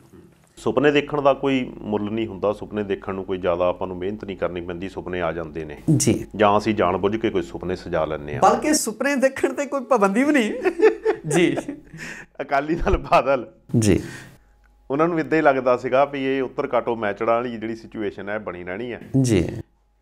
ਸੁਪਨੇ ਦੇਖਣ ਦਾ ਕੋਈ ਮੁੱਲ ਨਹੀਂ ਹੁੰਦਾ ਸੁਪਨੇ ਦੇਖਣ ਨੂੰ ਕੋਈ ਜ਼ਿਆਦਾ ਆਪਾਂ ਨੂੰ ਮਿਹਨਤ ਨਹੀਂ ਕਰਨੀ ਪੈਂਦੀ ਸੁਪਨੇ ਆ ਜਾਂਦੇ ਨੇ ਜੀ ਜਾਂ ਅਸੀਂ ਜਾਣ ਬੁੱਝ ਕੇ ਕੋਈ ਸੁਪਨੇ ਸਜਾ ਲੈਂਦੇ ਆ ਬਲਕਿ ਸੁਪਨੇ ਦੇਖਣ ਤੇ ਕੋਈ ਪਾਬੰਦੀ ਵੀ ਨਹੀਂ ਜੀ ਅਕਾਲੀ ਦਲ ਬਾਦਲ ਜੀ ਉਹਨਾਂ ਨੂੰ ਇਦਾਂ ਹੀ ਲੱਗਦਾ ਸੀਗਾ ਵੀ ਇਹ ਉੱਤਰ ਕਾਟੋ ਮੈਚੜਾਂ ਵਾਲੀ ਜਿਹੜੀ ਸਿਚੁਏਸ਼ਨ ਹੈ ਬਣੀ ਰਹਿਣੀ ਹੈ ਜੀ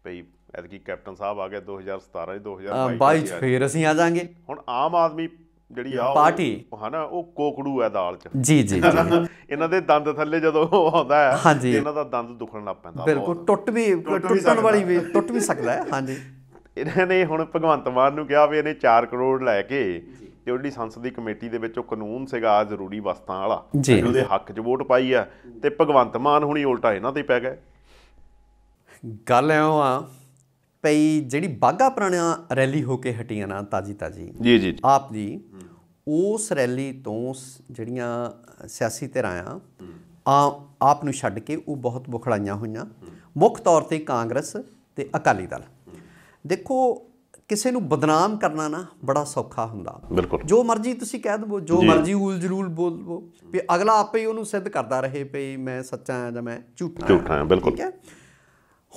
ਭਈ ਐਤਕੀ ਕੈਪਟਨ ਸਾਹਿਬ ਆ ਗਏ 2017 2022 ਬਾਈ ਫੇਰ ਅਸੀਂ ਆ ਜਾਾਂਗੇ ਹੁਣ ਆਮ ਆਦਮੀ ਜਿਹੜੀ ਆ ਪਾਰਟੀ ਹਨਾ ਉਹ ਕੋਕੜੂ ਹੈ ਦਾਲ ਚ ਜੀ ਜੀ ਇਹਨਾਂ ਦੇ ਦੰਦ ਥੱਲੇ ਜਦੋਂ ਆਉਂਦਾ ਹੈ ਇਹਨਾਂ ਦਾ ਦੰਦ ਦੁਖਣ ਲੱਗ ਪੈਂਦਾ ਬਿਲਕੁਲ ਟੁੱਟ ਵੀ ਟੁੱਟਣ ਵਾਲੀ ਵੀ ਟੁੱਟ ਵੀ ਸਕਦਾ ਹੈ ਹਾਂਜੀ ਇਹਨਾਂ ਨੇ ਹੁਣ ਭਗਵੰਤ ਮਾਨ ਨੂੰ ਕਿਹਾ ਵੀ ਇਹਨੇ 4 ਕਰੋੜ ਲੈ ਕੇ ਤੇ ਉਹਦੀ ਸੰਸਦੀ ਕਮੇਟੀ ਦੇ ਵਿੱਚ ਉਹ ਕਾਨੂੰਨ ਸੀਗਾ ਜ਼ਰੂਰੀ ਵਸਤਾਂ ਵਾਲਾ ਉਹਦੇ ਹੱਕ 'ਚ ਵੋਟ ਪਾਈ ਆ ਤੇ ਭਗਵੰਤ ਮਾਨ ਹੁਣੀ ਉਲਟਾ ਇਹਨਾਂ ਤੇ ਪੈ ਗਿਆ ਗੱਲ ਐਉਂ ਆ ਪਈ ਜਿਹੜੀ ਬਾਗਾ ਪੁਰਾਣਾ ਰੈਲੀ ਹੋ ਕੇ ਹਟੀਆਂ ਨਾ ਤਾਜੀ ਤਾਜੀ ਜੀ ਜੀ ਆਪ ਜੀ ਉਸ ਰੈਲੀ ਤੋਂ ਜਿਹੜੀਆਂ ਸਿਆਸੀ ਧਿਰਾਂ ਆ ਆਪ ਨੂੰ ਛੱਡ ਕੇ ਉਹ ਬਹੁਤ ਬੁਖੜਾਈਆਂ ਹੋਈਆਂ ਮੁੱਖ ਤੌਰ ਤੇ ਕਾਂਗਰਸ ਤੇ ਅਕਾਲੀ ਦਲ ਦੇਖੋ ਕਿਸੇ ਨੂੰ ਬਦਨਾਮ ਕਰਨਾ ਨਾ ਬੜਾ ਸੌਖਾ ਹੁੰਦਾ ਜੋ ਮਰਜ਼ੀ ਤੁਸੀਂ ਕਹਿ ਦਵੋ ਜੋ ਮਰਜ਼ੀ ਊਲ ਜਰੂਲ ਬੋਲੋ ਵੀ ਅਗਲਾ ਆਪੇ ਹੀ ਉਹਨੂੰ ਸਿੱਧ ਕਰਦਾ ਰਹੇ ਪਈ ਮੈਂ ਸੱਚਾ ਆ ਜਾਂ ਮੈਂ ਝੂਠਾ ਝੂਠਾ ਬਿਲਕੁਲ ਠੀਕ ਹੈ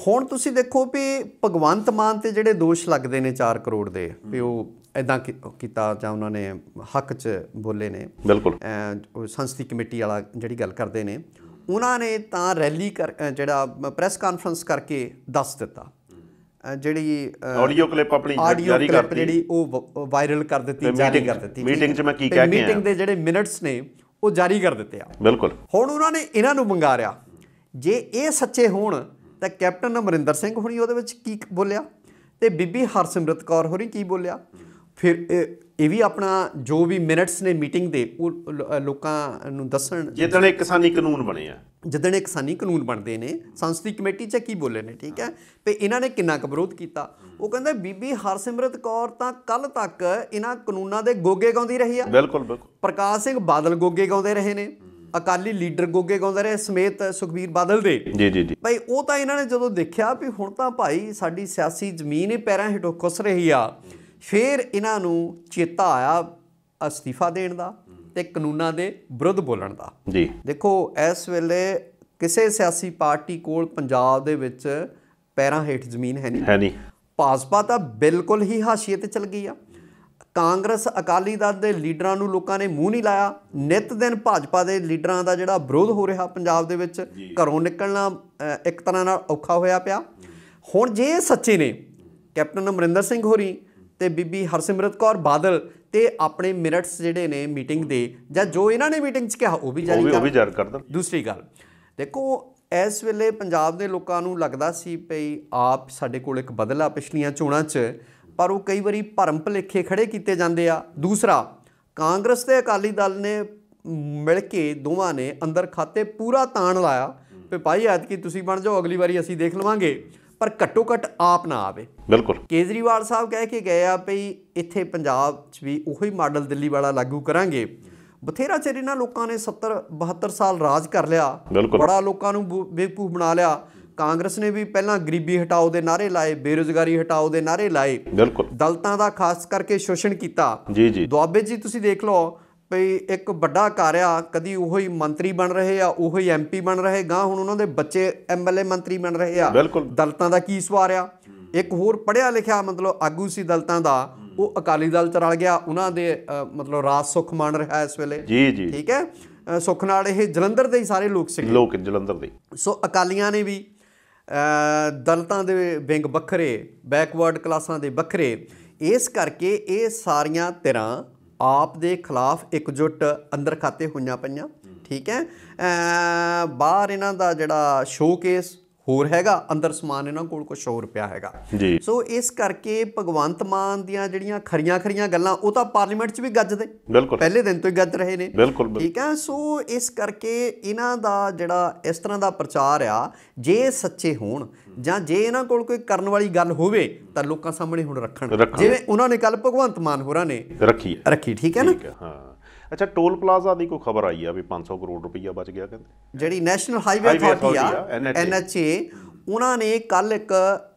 ਹੁਣ ਤੁਸੀਂ ਦੇਖੋ ਵੀ ਭਗਵੰਤ ਮਾਨ ਤੇ ਜਿਹੜੇ ਦੋਸ਼ ਲੱਗਦੇ ਨੇ 4 ਕਰੋੜ ਦੇ ਵੀ ਉਹ ਇਦਾਂ ਕੀਤਾ ਜਾਂ ਉਹਨਾਂ ਨੇ ਹੱਕ 'ਚ ਬੋਲੇ ਨੇ ਬਿਲਕੁਲ ਸੰਸਦੀ ਕਮੇਟੀ ਵਾਲਾ ਜਿਹੜੀ ਗੱਲ ਕਰਦੇ ਨੇ ਉਹਨਾਂ ਨੇ ਤਾਂ ਰੈਲੀ ਜਿਹੜਾ ਪ੍ਰੈਸ ਕਾਨਫਰੰਸ ਕਰਕੇ ਦੱਸ ਦਿੱਤਾ ਜਿਹੜੀ ਆਡੀਓ ਕਲਿੱਪ ਆਪਣੀ ਜਾਰੀ ਕਰਤੀ ਜਿਹੜੀ ਉਹ ਵਾਇਰਲ ਕਰ ਦਿੱਤੀ ਜਾਰੀ ਕਰ ਦਿੱਤੀ ਮੀਟਿੰਗ 'ਚ ਮੈਂ ਕੀ ਕਹਿ ਕੇ ਮੀਟਿੰਗ ਦੇ ਜਿਹੜੇ ਮਿੰਟਸ ਨੇ ਉਹ ਜਾਰੀ ਕਰ ਦਿੱਤੇ ਆ ਬਿਲਕੁਲ ਹੁਣ ਉਹਨਾਂ ਨੇ ਇਹਨਾਂ ਨੂੰ ਰਿਆ ਜੇ ਇਹ ਸੱਚੇ ਹੋਣ ਤਾਂ ਕੈਪਟਨ ਅਮਰਿੰਦਰ ਸਿੰਘ ਹੁਣੀ ਉਹਦੇ ਵਿੱਚ ਕੀ ਬੋਲਿਆ ਤੇ ਬੀਬੀ ਹਰਸਿਮਰਤ ਕੌਰ ਹੋਰੀ ਕੀ ਬੋਲਿਆ ਫਿਰ ਇਹ ਵੀ ਆਪਣਾ ਜੋ ਵੀ ਮਿੰਟਸ ਨੇ ਮੀਟਿੰਗ ਦੇ ਉਹ ਲੋਕਾਂ ਨੂੰ ਦੱਸਣ ਜਿੱਦਣੇ ਕਿਸਾਨੀ ਕਾਨੂੰਨ ਬਣੇ ਆ ਜਿੱਦਣੇ ਕਿਸਾਨੀ ਕਾਨੂੰਨ ਬਣਦੇ ਨੇ ਸੰਸਦੀ ਕਮੇਟੀ 'ਚ ਕੀ ਬੋਲੇ ਨੇ ਠੀਕ ਹੈ ਤੇ ਇਹਨਾਂ ਨੇ ਕਿੰਨਾ ਕੁ ਵਿਰੋਧ ਕੀਤਾ ਉਹ ਕਹਿੰਦਾ ਬੀਬੀ ਹਰਸਿਮਰਤ ਕੌਰ ਤਾਂ ਕੱਲ ਤੱਕ ਇਹਨਾਂ ਕਾਨੂੰਨਾਂ ਦੇ ਗੋਗੇ ਗਾਉਂਦੀ ਰਹੀ ਆ ਬਿਲਕੁਲ ਬਿਲਕੁਲ ਪ੍ਰਕਾਸ਼ ਸਿੰਘ ਬਾਦਲ ਗੋਗੇ ਗਾਉਂਦੇ ਰਹੇ ਨੇ ਅਕਾਲੀ ਲੀਡਰ ਗੋਗੇ ਰਹੇ ਸਮੇਤ ਸੁਖਬੀਰ ਬਾਦਲ ਦੇ ਜੀ ਜੀ ਜੀ ਭਾਈ ਉਹ ਤਾਂ ਇਹਨਾਂ ਨੇ ਜਦੋਂ ਦੇਖਿਆ ਵੀ ਹੁਣ ਤਾਂ ਭਾਈ ਸਾਡੀ ਸਿਆਸੀ ਜ਼ਮੀਨ ਹੀ ਪੈਰਾਂ ਹੇਠੋਂ ਖਸ ਰਹੀ ਆ ਫੇਰ ਇਹਨਾਂ ਨੂੰ ਚੇਤਾ ਆਇਆ ਅਸਤੀਫਾ ਦੇਣ ਦਾ ਤੇ ਕਾਨੂੰਨਾਂ ਦੇ ਵਿਰੁੱਧ ਬੋਲਣ ਦਾ ਜੀ ਦੇਖੋ ਇਸ ਵੇਲੇ ਕਿਸੇ ਸਿਆਸੀ ਪਾਰਟੀ ਕੋਲ ਪੰਜਾਬ ਦੇ ਵਿੱਚ ਪੈਰਾਂ ਹੇਠ ਜ਼ਮੀਨ ਹੈ ਨਹੀਂ ਹੈ ਨਹੀਂ ਭਾਜਪਾ ਤਾਂ ਬਿਲਕੁਲ ਹੀ ਹਾਸ਼ੀਏ ਤੇ ਚਲ ਗਈ ਆ ਕਾਂਗਰਸ ਅਕਾਲੀ ਦਲ ਦੇ ਲੀਡਰਾਂ ਨੂੰ ਲੋਕਾਂ ਨੇ ਮੂੰਹ ਨਹੀਂ ਲਾਇਆ ਨਿਤ ਦਿਨ ਭਾਜਪਾ ਦੇ ਲੀਡਰਾਂ ਦਾ ਜਿਹੜਾ ਵਿਰੋਧ ਹੋ ਰਿਹਾ ਪੰਜਾਬ ਦੇ ਵਿੱਚ ਘਰੋਂ ਨਿਕਲਣਾ ਇੱਕ ਤਰ੍ਹਾਂ ਨਾਲ ਔਖਾ ਹੋਇਆ ਪਿਆ ਹੁਣ ਜੇ ਸੱਚੇ ਨੇ ਕੈਪਟਨ ਅਮਰਿੰਦਰ ਸਿੰਘ ਹੋਰੀ ਤੇ ਬੀਬੀ ਹਰਸਿਮਰਤ ਕੌਰ ਬਾਦਲ ਤੇ ਆਪਣੇ ਮਿਰਟਸ ਜਿਹੜੇ ਨੇ ਮੀਟਿੰਗ ਦੇ ਜਾਂ ਜੋ ਇਹਨਾਂ ਨੇ ਮੀਟਿੰਗ 'ਚ ਕਿਹਾ ਉਹ ਵੀ ਜਾਰੀ ਕਰ ਉਹ ਵੀ ਜਾਰੀ ਕਰ ਦੇਣ ਦੂਸਰੀ ਗੱਲ ਦੇਖੋ ਇਸ ਵੇਲੇ ਪੰਜਾਬ ਦੇ ਲੋਕਾਂ ਨੂੰ ਲੱਗਦਾ ਸੀ ਭਈ ਆਪ ਸਾਡੇ ਕੋਲ ਇੱਕ ਬਦਲਾ ਪਿਛਲੀਆਂ ਚੋਣਾਂ 'ਚ ਪਰ ਉਹ ਕਈ ਵਾਰੀ ਭਰਮ ਭਲੇਖੇ ਖੜੇ ਕੀਤੇ ਜਾਂਦੇ ਆ ਦੂਸਰਾ ਕਾਂਗਰਸ ਤੇ ਅਕਾਲੀ ਦਲ ਨੇ ਮਿਲ ਕੇ ਦੋਵਾਂ ਨੇ ਅੰਦਰ ਖਾਤੇ ਪੂਰਾ ਤਾਣ ਲਾਇਆ ਤੇ ਭਾਈ ਕੀ ਤੁਸੀਂ ਬਣ ਜਾਓ ਅਗਲੀ ਵਾਰੀ ਅਸੀਂ ਦੇਖ ਲਵਾਂਗੇ ਪਰ ਘੱਟੋ ਘੱਟ ਆਪ ਨਾ ਆਵੇ ਬਿਲਕੁਲ ਕੇਜਰੀਵਾਲ ਸਾਹਿਬ ਕਹਿ ਕੇ ਗਏ ਆ ਭਈ ਇੱਥੇ ਪੰਜਾਬ 'ਚ ਵੀ ਉਹੀ ਮਾਡਲ ਦਿੱਲੀ ਵਾਲਾ ਲਾਗੂ ਕਰਾਂਗੇ ਬਥੇਰਾ ਚਿਰ ਇਹਨਾਂ ਲੋਕਾਂ ਨੇ 70 72 ਸਾਲ ਰਾਜ ਕਰ ਲਿਆ ਬੜਾ ਲੋਕਾਂ ਨੂੰ ਬੇਵਕੂਫ ਬਣਾ ਲਿਆ ਕਾਂਗਰਸ ਨੇ ਵੀ ਪਹਿਲਾਂ ਗਰੀਬੀ ਹਟਾਓ ਦੇ ਨਾਰੇ ਲਾਏ ਬੇਰੋਜ਼ਗਾਰੀ ਹਟਾਓ ਦੇ ਨਾਰੇ ਲਾਏ ਬਿਲਕੁਲ ਦਲਤਾਂ ਦਾ ਖਾਸ ਕਰਕੇ ਸ਼ੋਸ਼ਣ ਕੀਤਾ ਜੀ ਜੀ ਦੁਆਬੇ ਜੀ ਤੁਸੀਂ ਦੇਖ ਲਓ ਭਈ ਇੱਕ ਵੱਡਾ ਕਾਰਿਆ ਕਦੀ ਉਹ ਹੀ ਮੰਤਰੀ ਬਣ ਰਹੇ ਆ ਉਹ ਹੀ ਐਮਪੀ ਬਣ ਰਹੇ ਗਾਂ ਹੁਣ ਉਹਨਾਂ ਦੇ ਬੱਚੇ ਐਮਐਲਏ ਮੰਤਰੀ ਬਣ ਰਹੇ ਆ ਦਲਤਾਂ ਦਾ ਕੀ ਸਵਾਰਿਆ ਇੱਕ ਹੋਰ ਪੜਿਆ ਲਿਖਿਆ ਮਤਲਬ ਆਗੂ ਸੀ ਦਲਤਾਂ ਦਾ ਉਹ ਅਕਾਲੀ ਦਲ ਚ ਰਲ ਗਿਆ ਉਹਨਾਂ ਦੇ ਮਤਲਬ ਰਾਜ ਸੁਖ ਮੰਨ ਰਿਹਾ ਇਸ ਵੇਲੇ ਜੀ ਜੀ ਠੀਕ ਹੈ ਸੁਖ ਨਾਲ ਇਹ ਜਲੰਧਰ ਦੇ ਹੀ ਸਾਰੇ ਲੋਕ ਸੀਗੇ ਲੋਕ ਜਲੰਧਰ ਦੇ ਸੋ ਅਕਾਲੀਆਂ ਨੇ ਵੀ ਦਲਤਾਂ ਦੇ ਵਿੰਗ ਵੱਖਰੇ ਬੈਕਵਰਡ ਕਲਾਸਾਂ ਦੇ ਵੱਖਰੇ ਇਸ ਕਰਕੇ ਇਹ ਸਾਰੀਆਂ ਤਰ੍ਹਾਂ ਆਪ ਦੇ ਖਿਲਾਫ ਇਕਜੁੱਟ ਅੰਦਰ ਖਾਤੇ ਹੋਈਆਂ ਪਈਆਂ ਠੀਕ ਹੈ ਬਾਹਰ ਇਹਨਾਂ ਦਾ ਜਿਹੜਾ ਸ਼ੋਕੇਸ ਹੋਰ ਹੈਗਾ ਅੰਦਰ ਸਮਾਨ ਇਹਨਾਂ ਕੋਲ ਕੁਝ ਹੋਰ ਪਿਆ ਹੈਗਾ ਜੀ ਸੋ ਇਸ ਕਰਕੇ ਭਗਵੰਤ ਮਾਨ ਦੀਆਂ ਜਿਹੜੀਆਂ ਖਰੀਆਂ ਖਰੀਆਂ ਗੱਲਾਂ ਉਹ ਤਾਂ ਪਾਰਲੀਮੈਂਟ 'ਚ ਵੀ ਗੱਜਦੇ ਬਿਲਕੁਲ ਪਹਿਲੇ ਦਿਨ ਤੋਂ ਹੀ ਗੱਜ ਰਹੇ ਨੇ ਬਿਲਕੁਲ ਠੀਕ ਹੈ ਸੋ ਇਸ ਕਰਕੇ ਇਹਨਾਂ ਦਾ ਜਿਹੜਾ ਇਸ ਤਰ੍ਹਾਂ ਦਾ ਪ੍ਰਚਾਰ ਆ ਜੇ ਸੱਚੇ ਹੋਣ ਜਾਂ ਜੇ ਇਹਨਾਂ ਕੋਲ ਕੋਈ ਕਰਨ ਵਾਲੀ ਗੱਲ ਹੋਵੇ ਤਾਂ ਲੋਕਾਂ ਸਾਹਮਣੇ ਹੁਣ ਰੱਖਣ ਜਿਵੇਂ ਉਹਨਾਂ ਨੇ ਕੱਲ ਭਗਵੰਤ ਮਾਨ ਹੋਰਾਂ ਨੇ ਰੱਖੀ ਰੱਖੀ ਠੀਕ ਹੈ ਨਾ ਹਾਂ ਅੱਛਾ ਟੋਲ ਪਲਾਜ਼ਾ ਦੀ ਕੋਈ ਖਬਰ ਆਈ ਆ ਵੀ 500 ਕਰੋੜ ਰੁਪਈਆ ਬਚ ਗਿਆ ਕਹਿੰਦੇ ਜਿਹੜੀ ਨੈਸ਼ਨਲ ਹਾਈਵੇ ਅਥਾਰਟੀ ਆ ਐਨਐਚਏ ਉਹਨਾਂ ਨੇ ਕੱਲ ਇੱਕ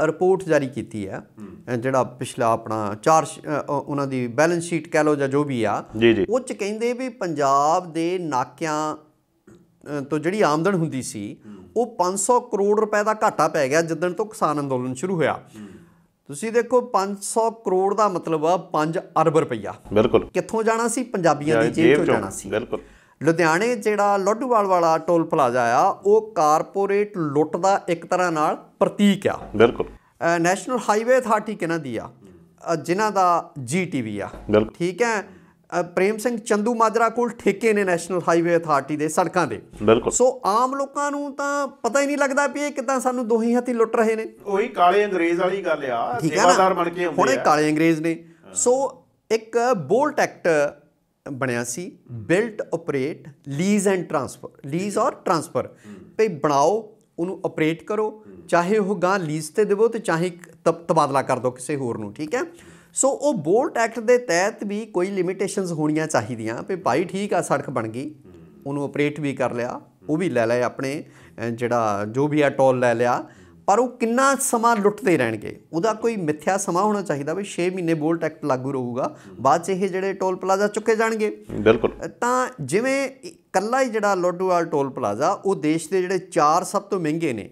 ਰਿਪੋਰਟ ਜਾਰੀ ਕੀਤੀ ਹੈ ਜਿਹੜਾ ਪਿਛਲਾ ਆਪਣਾ ਚਾਰ ਉਹਨਾਂ ਦੀ ਬੈਲੈਂਸ ਸ਼ੀਟ ਕਹਿ ਲੋ ਜਾਂ ਜੋ ਵੀ ਆ ਉਹ ਚ ਕਹਿੰਦੇ ਵੀ ਪੰਜਾਬ ਦੇ ਨਾਕਿਆਂ ਤੋਂ ਜਿਹੜੀ ਆਮਦਨ ਹੁੰਦੀ ਸੀ ਉਹ 500 ਕਰੋੜ ਰੁਪਏ ਦਾ ਘਾਟਾ ਪੈ ਗਿਆ ਜਦੋਂ ਤੋਂ ਕਿਸਾਨ ਅੰਦੋਲਨ ਸ਼ੁਰੂ ਹੋਇਆ ਤੁਸੀਂ ਦੇਖੋ 500 ਕਰੋੜ ਦਾ ਮਤਲਬ ਆ 5 ਅਰਬ ਰੁਪਈਆ ਬਿਲਕੁਲ ਕਿੱਥੋਂ ਜਾਣਾ ਸੀ ਪੰਜਾਬੀਆਂ ਦੀ ਜੇਬ ਚੋਂ ਜਾਣਾ ਸੀ ਬਿਲਕੁਲ ਲੁਧਿਆਣੇ ਜਿਹੜਾ ਲੋਡੂਵਾਲ ਵਾਲਾ ਟੋਲ ਪਲਾਜ਼ਾ ਆ ਉਹ ਕਾਰਪੋਰੇਟ ਲੁੱਟ ਦਾ ਇੱਕ ਤਰ੍ਹਾਂ ਨਾਲ ਪ੍ਰਤੀਕ ਆ ਬਿਲਕੁਲ ਨੈਸ਼ਨਲ ਹਾਈਵੇ ਅਥਾਰਟੀ ਕਿਹਨਾਂ ਦੀ ਆ ਜਿਨ੍ਹਾਂ ਦਾ ਜੀਟੀਵੀ ਆ ਠੀਕ ਹੈ ਪ੍ਰੇਮ ਸਿੰਘ ਚੰਦੂ ਮਾਜਰਾ ਕੋਲ ਠੇਕੇ ਨੇ ਨੈਸ਼ਨਲ ਹਾਈਵੇ ਅਥਾਰਟੀ ਦੇ ਸੜਕਾਂ ਦੇ ਬਿਲਕੁਲ ਸੋ ਆਮ ਲੋਕਾਂ ਨੂੰ ਤਾਂ ਪਤਾ ਹੀ ਨਹੀਂ ਲੱਗਦਾ ਵੀ ਇਹ ਕਿਦਾਂ ਸਾਨੂੰ ਦੋਹੀ ਹੱਥੀ ਲੁੱਟ ਰਹੇ ਨੇ ਉਹੀ ਕਾਲੇ ਅੰਗਰੇਜ਼ ਵਾਲੀ ਗੱਲ ਆ ਸੇਵਾਦਾਰ ਬਣ ਕੇ ਹੁੰਦੇ ਆ ਹੁਣ ਇਹ ਕਾਲੇ ਅੰਗਰੇਜ਼ ਨੇ ਸੋ ਇੱਕ ਬੋਲਟ ਐਕਟ ਬਣਿਆ ਸੀ built operate lease and transfer lease ਔਰ ਟ੍ਰਾਂਸਫਰ ਤੇ ਬਣਾਓ ਉਹਨੂੰ ਆਪਰੇਟ ਕਰੋ ਚਾਹੇ ਉਹ ਗਾਂ ਲੀਜ਼ ਤੇ ਦੇਵੋ ਤੇ ਚਾਹੇ ਤਬਾਦਲਾ ਕਰ ਦਿਓ ਕਿਸੇ ਹੋਰ ਨੂੰ ਠੀਕ ਹੈ ਸੋ ਉਹ ਬੋਲਟ ਐਕਟ ਦੇ ਤਹਿਤ ਵੀ ਕੋਈ ਲਿਮਿਟੇਸ਼ਨਸ ਹੋਣੀਆਂ ਚਾਹੀਦੀਆਂ ਵੀ ਭਾਈ ਠੀਕ ਆ ਸੜਕ ਬਣ ਗਈ ਉਹਨੂੰ ਆਪਰੇਟ ਵੀ ਕਰ ਲਿਆ ਉਹ ਵੀ ਲੈ ਲਏ ਆਪਣੇ ਜਿਹੜਾ ਜੋ ਵੀ ਆ ਟੋਲ ਲੈ ਲਿਆ ਪਰ ਉਹ ਕਿੰਨਾ ਸਮਾਂ ਲੁੱਟਦੇ ਰਹਿਣਗੇ ਉਹਦਾ ਕੋਈ ਮਿੱਥਿਆ ਸਮਾਂ ਹੋਣਾ ਚਾਹੀਦਾ ਵੀ 6 ਮਹੀਨੇ ਬੋਲਟ ਐਕਟ ਲਾਗੂ ਰਹੂਗਾ ਬਾਅਦ ਚ ਇਹ ਜਿਹੜੇ ਟੋਲ ਪਲਾਜ਼ਾ ਚੁੱਕੇ ਜਾਣਗੇ ਬਿਲਕੁਲ ਤਾਂ ਜਿਵੇਂ ਕੱਲਾ ਹੀ ਜਿਹੜਾ ਲੋਡੂਵਾਲ ਟੋਲ ਪਲਾਜ਼ਾ ਉਹ ਦੇਸ਼ ਦੇ ਜਿਹੜੇ ਚਾਰ ਸਭ ਤੋਂ ਮਹਿੰਗੇ ਨੇ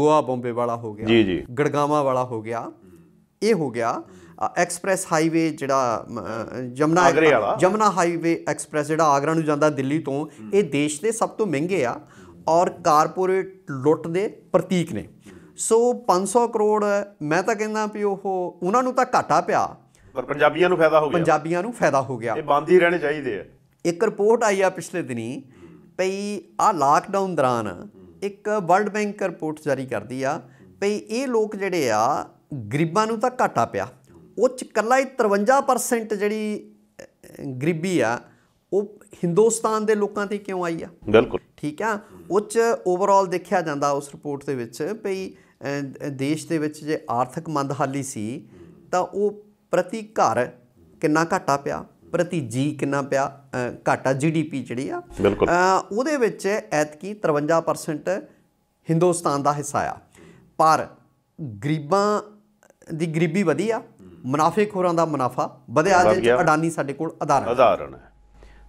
ਗੋਆ ਬੰਬੇ ਵਾਲਾ ਹੋ ਗਿਆ ਜੀ ਜੀ ਗੜਗਾਵਾ ਵਾਲਾ ਹੋ ਗਿਆ ਇਹ ਹੋ ਗਿਆ ਐਕਸਪ੍ਰੈਸ ਹਾਈਵੇ ਜਿਹੜਾ ਜਮਨਾ ਜਮਨਾ ਹਾਈਵੇ ਐਕਸਪ੍ਰੈਸ ਜਿਹੜਾ ਆਗਰਾ ਨੂੰ ਜਾਂਦਾ ਦਿੱਲੀ ਤੋਂ ਇਹ ਦੇਸ਼ ਦੇ ਸਭ ਤੋਂ ਮਹਿੰਗੇ ਆ ਔਰ ਕਾਰਪੋਰੇਟ ਲੁੱਟ ਦੇ ਪ੍ਰਤੀਕ ਨੇ ਸੋ 500 ਕਰੋੜ ਮੈਂ ਤਾਂ ਕਹਿੰਦਾ ਵੀ ਉਹ ਉਹਨਾਂ ਨੂੰ ਤਾਂ ਘਾਟਾ ਪਿਆ ਪਰ ਪੰਜਾਬੀਆਂ ਨੂੰ ਫਾਇਦਾ ਹੋ ਗਿਆ ਪੰਜਾਬੀਆਂ ਨੂੰ ਫਾਇਦਾ ਹੋ ਗਿਆ ਇਹ ਬੰਦ ਹੀ ਰਹਿਣੇ ਚਾਹੀਦੇ ਆ ਇੱਕ ਰਿਪੋਰਟ ਆਈ ਆ ਪਿਛਲੇ ਦਿਨੀ ਪਈ ਆ ਲਾਕਡਾਊਨ ਦੌਰਾਨ ਇੱਕ ਵਰਲਡ ਬੈਂਕ ਰਿਪੋਰਟ ਜਾਰੀ ਕਰਦੀ ਆ ਪਈ ਇਹ ਲੋਕ ਜਿਹੜੇ ਆ ਗਰੀਬਾਂ ਨੂੰ ਤਾਂ ਘਾਟਾ ਪਿਆ ਉੱਚ ਕੱਲਾ ਹੀ 53% ਜਿਹੜੀ ਗਰੀਬੀ ਆ ਉਹ ਹਿੰਦੁਸਤਾਨ ਦੇ ਲੋਕਾਂ ਤੇ ਕਿਉਂ ਆਈ ਆ ਬਿਲਕੁਲ ਠੀਕ ਆ ਉੱਚ ਓਵਰਆਲ ਦੇਖਿਆ ਜਾਂਦਾ ਉਸ ਰਿਪੋਰਟ ਦੇ ਵਿੱਚ ਭਈ ਦੇਸ਼ ਦੇ ਵਿੱਚ ਜੇ ਆਰਥਿਕ ਮੰਦਹਾਲੀ ਸੀ ਤਾਂ ਉਹ ਪ੍ਰਤੀ ਘਰ ਕਿੰਨਾ ਘਾਟਾ ਪਿਆ ਪ੍ਰਤੀ ਜੀ ਕਿੰਨਾ ਪਿਆ ਘਾਟਾ ਜੀਡੀਪੀ ਜਿਹੜੀ ਆ ਉਹਦੇ ਵਿੱਚ ਐਤਕੀ 53% ਹਿੰਦੁਸਤਾਨ ਦਾ ਹਿੱਸਾ ਆ ਪਰ ਗਰੀਬਾਂ ਦੀ ਗਰੀਬੀ ਵਧੀ ਆ ਮੁਨਾਫੇਖੋਰਾਂ ਦਾ ਮੁਨਾਫਾ ਵਧਿਆ ਜੇ ਅਡਾਨੀ ਸਾਡੇ ਕੋਲ ਆਧਾਰਨ ਆਧਾਰਨ ਹੈ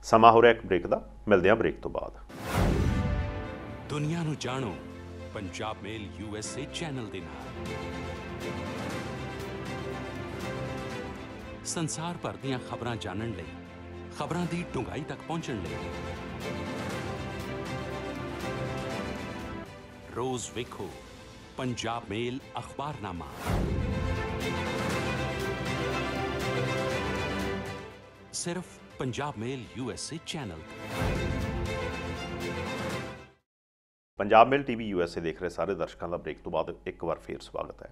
ਸਮਾਂ ਹੋ ਰਿਹਾ ਇੱਕ ਬ੍ਰੇਕ ਦਾ ਮਿਲਦੇ ਹਾਂ ਬ੍ਰੇਕ ਤੋਂ ਬਾਅਦ ਦੁਨੀਆ ਨੂੰ ਜਾਣੋ ਪੰਜਾਬ ਮੇਲ ਯੂਐਸਏ ਚੈਨਲ ਦੇ ਨਾਲ ਸੰਸਾਰ ਭਰ ਦੀਆਂ ਖਬਰਾਂ ਜਾਣਨ ਲਈ ਖਬਰਾਂ ਦੀ ਡੂੰਘਾਈ ਤੱਕ ਪਹੁੰਚਣ ਲਈ ਰੋਜ਼ ਵੇਖੋ ਪੰਜਾਬ ਮੇਲ ਅਖਬਾਰਨਾਮਾ ਸਿਰਫ Punjab mail USA channel Punjab mail TV USA ਦੇਖ ਰਹੇ ਸਾਰੇ ਦਰਸ਼ਕਾਂ ਦਾ ਬ੍ਰੇਕ ਤੋਂ ਬਾਅਦ ਇੱਕ ਵਾਰ ਫੇਰ ਸਵਾਗਤ ਹੈ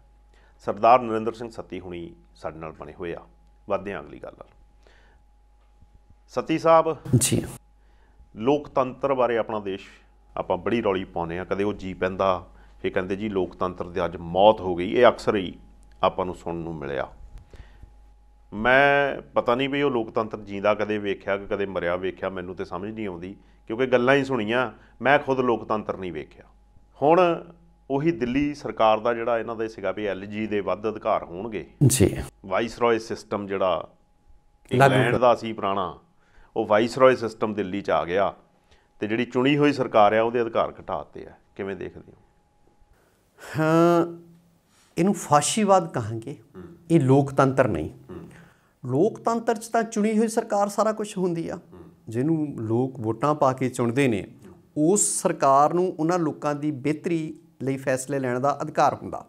ਸਰਦਾਰ ਨਰਿੰਦਰ ਸਿੰਘ ਸੱਤੀ ਹੁਣੀ ਸਾਡੇ ਨਾਲ ਬਣੇ ਹੋਏ ਆ ਵਧਦੇ ਆਂ ਅਗਲੀ ਗੱਲ ਨਾਲ ਸੱਤੀ ਸਾਹਿਬ ਜੀ ਲੋਕਤੰਤਰ ਬਾਰੇ ਆਪਣਾ ਦੇਸ਼ ਆਪਾਂ ਬੜੀ ਰੌਲੀ ਪਾਉਂਦੇ ਆ ਕਦੇ ਉਹ ਜੀ ਪੈਂਦਾ ਫੇ ਕਹਿੰਦੇ ਜੀ ਲੋਕਤੰਤਰ ਦੀ ਅੱਜ ਮੌਤ ਹੋ ਗਈ ਇਹ ਅਕਸਰ ਹੀ ਆਪਾਂ ਨੂੰ ਸੁਣਨ ਨੂੰ ਮਿਲਿਆ ਮੈਂ ਪਤਾ ਨਹੀਂ ਵੀ ਉਹ ਲੋਕਤੰਤਰ ਜਿੰਦਾ ਕਦੇ ਵੇਖਿਆ ਕਿ ਕਦੇ ਮਰਿਆ ਵੇਖਿਆ ਮੈਨੂੰ ਤੇ ਸਮਝ ਨਹੀਂ ਆਉਂਦੀ ਕਿਉਂਕਿ ਗੱਲਾਂ ਹੀ ਸੁਣੀਆਂ ਮੈਂ ਖੁਦ ਲੋਕਤੰਤਰ ਨਹੀਂ ਵੇਖਿਆ ਹੁਣ ਉਹੀ ਦਿੱਲੀ ਸਰਕਾਰ ਦਾ ਜਿਹੜਾ ਇਹਨਾਂ ਦਾ ਸੀਗਾ ਵੀ ਐਲਜੀ ਦੇ ਵੱਧ ਅਧਿਕਾਰ ਹੋਣਗੇ ਜੀ ਵਾਈਸ ਸਿਸਟਮ ਜਿਹੜਾ ਇੰਗਲੈਂਡ ਦਾ ਸੀ ਪੁਰਾਣਾ ਉਹ ਵਾਈਸ ਸਿਸਟਮ ਦਿੱਲੀ 'ਚ ਆ ਗਿਆ ਤੇ ਜਿਹੜੀ ਚੁਣੀ ਹੋਈ ਸਰਕਾਰ ਆ ਉਹਦੇ ਅਧਿਕਾਰ ਘਟਾਤੇ ਆ ਕਿਵੇਂ ਦੇਖਦੇ ਹੋ ਹਾਂ ਇਹਨੂੰ ਫਾਸ਼ੀਵਾਦ ਕਹਾਂਗੇ ਇਹ ਲੋਕਤੰਤਰ ਨਹੀਂ ਲੋਕਤੰਤਰ 'ਚ ਤਾਂ ਚੁਣੀ ਹੋਈ ਸਰਕਾਰ ਸਾਰਾ ਕੁਝ ਹੁੰਦੀ ਆ ਜਿਹਨੂੰ ਲੋਕ ਵੋਟਾਂ ਪਾ ਕੇ ਚੁਣਦੇ ਨੇ ਉਸ ਸਰਕਾਰ ਨੂੰ ਉਹਨਾਂ ਲੋਕਾਂ ਦੀ ਬਿਹਤਰੀ ਲਈ ਫੈਸਲੇ ਲੈਣ ਦਾ ਅਧਿਕਾਰ ਹੁੰਦਾ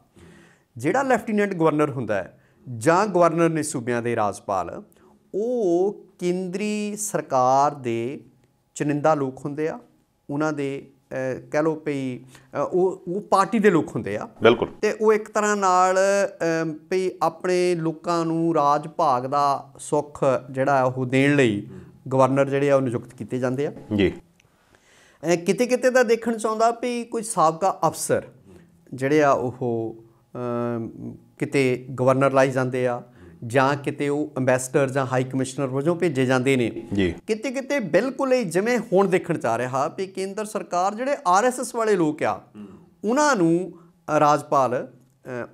ਜਿਹੜਾ ਲੈਫਟੀਨੈਂਟ ਗਵਰਨਰ ਹੁੰਦਾ ਹੈ ਜਾਂ ਗਵਰਨਰ ਨੇ ਸੂਬਿਆਂ ਦੇ ਰਾਜਪਾਲ ਉਹ ਕੇਂਦਰੀ ਸਰਕਾਰ ਦੇ ਚੁਣਿੰਦਾ ਲੋਕ ਹੁੰਦੇ ਆ ਉਹਨਾਂ ਦੇ ਕਹਿ ਲੋ ਪਈ ਉਹ ਉਹ ਪਾਰਟੀ ਦੇ ਲੋਕ ਹੁੰਦੇ ਆ ਬਿਲਕੁਲ ਤੇ ਉਹ ਇੱਕ ਤਰ੍ਹਾਂ ਨਾਲ ਪਈ ਆਪਣੇ ਲੋਕਾਂ ਨੂੰ ਰਾਜ ਭਾਗ ਦਾ ਸੁੱਖ ਜਿਹੜਾ ਉਹ ਦੇਣ ਲਈ ਗਵਰਨਰ ਜਿਹੜੇ ਆ ਉਹ ਨਿਯੁਕਤ ਕੀਤੇ ਜਾਂਦੇ ਆ ਜੀ ਕਿਤੇ ਕਿਤੇ ਦਾ ਦੇਖਣ ਚਾਹੁੰਦਾ ਆਉਂਦਾ ਵੀ ਕੋਈ ਸਾਬਕਾ ਅਫਸਰ ਜਿਹੜੇ ਆ ਉਹ ਕਿਤੇ ਗਵਰਨਰ ਲਾਈ ਜਾਂਦੇ ਆ ਜਾਂ ਕਿਤੇ ਉਹ ਐਮਬੈਸਡਰ ਜਾਂ ਹਾਈ ਕਮਿਸ਼ਨਰ ਵਜੋਂ ਭੇਜੇ ਜਾਂਦੇ ਨੇ ਜੀ ਕਿਤੇ ਕਿਤੇ ਬਿਲਕੁਲ ਹੀ ਜਿਵੇਂ ਹੁਣ ਦੇਖਣ ਚਾ ਰਿਹਾ ਵੀ ਕੇਂਦਰ ਸਰਕਾਰ ਜਿਹੜੇ ਆਰਐਸਐਸ ਵਾਲੇ ਲੋਕ ਆ ਉਹਨਾਂ ਨੂੰ ਰਾਜਪਾਲ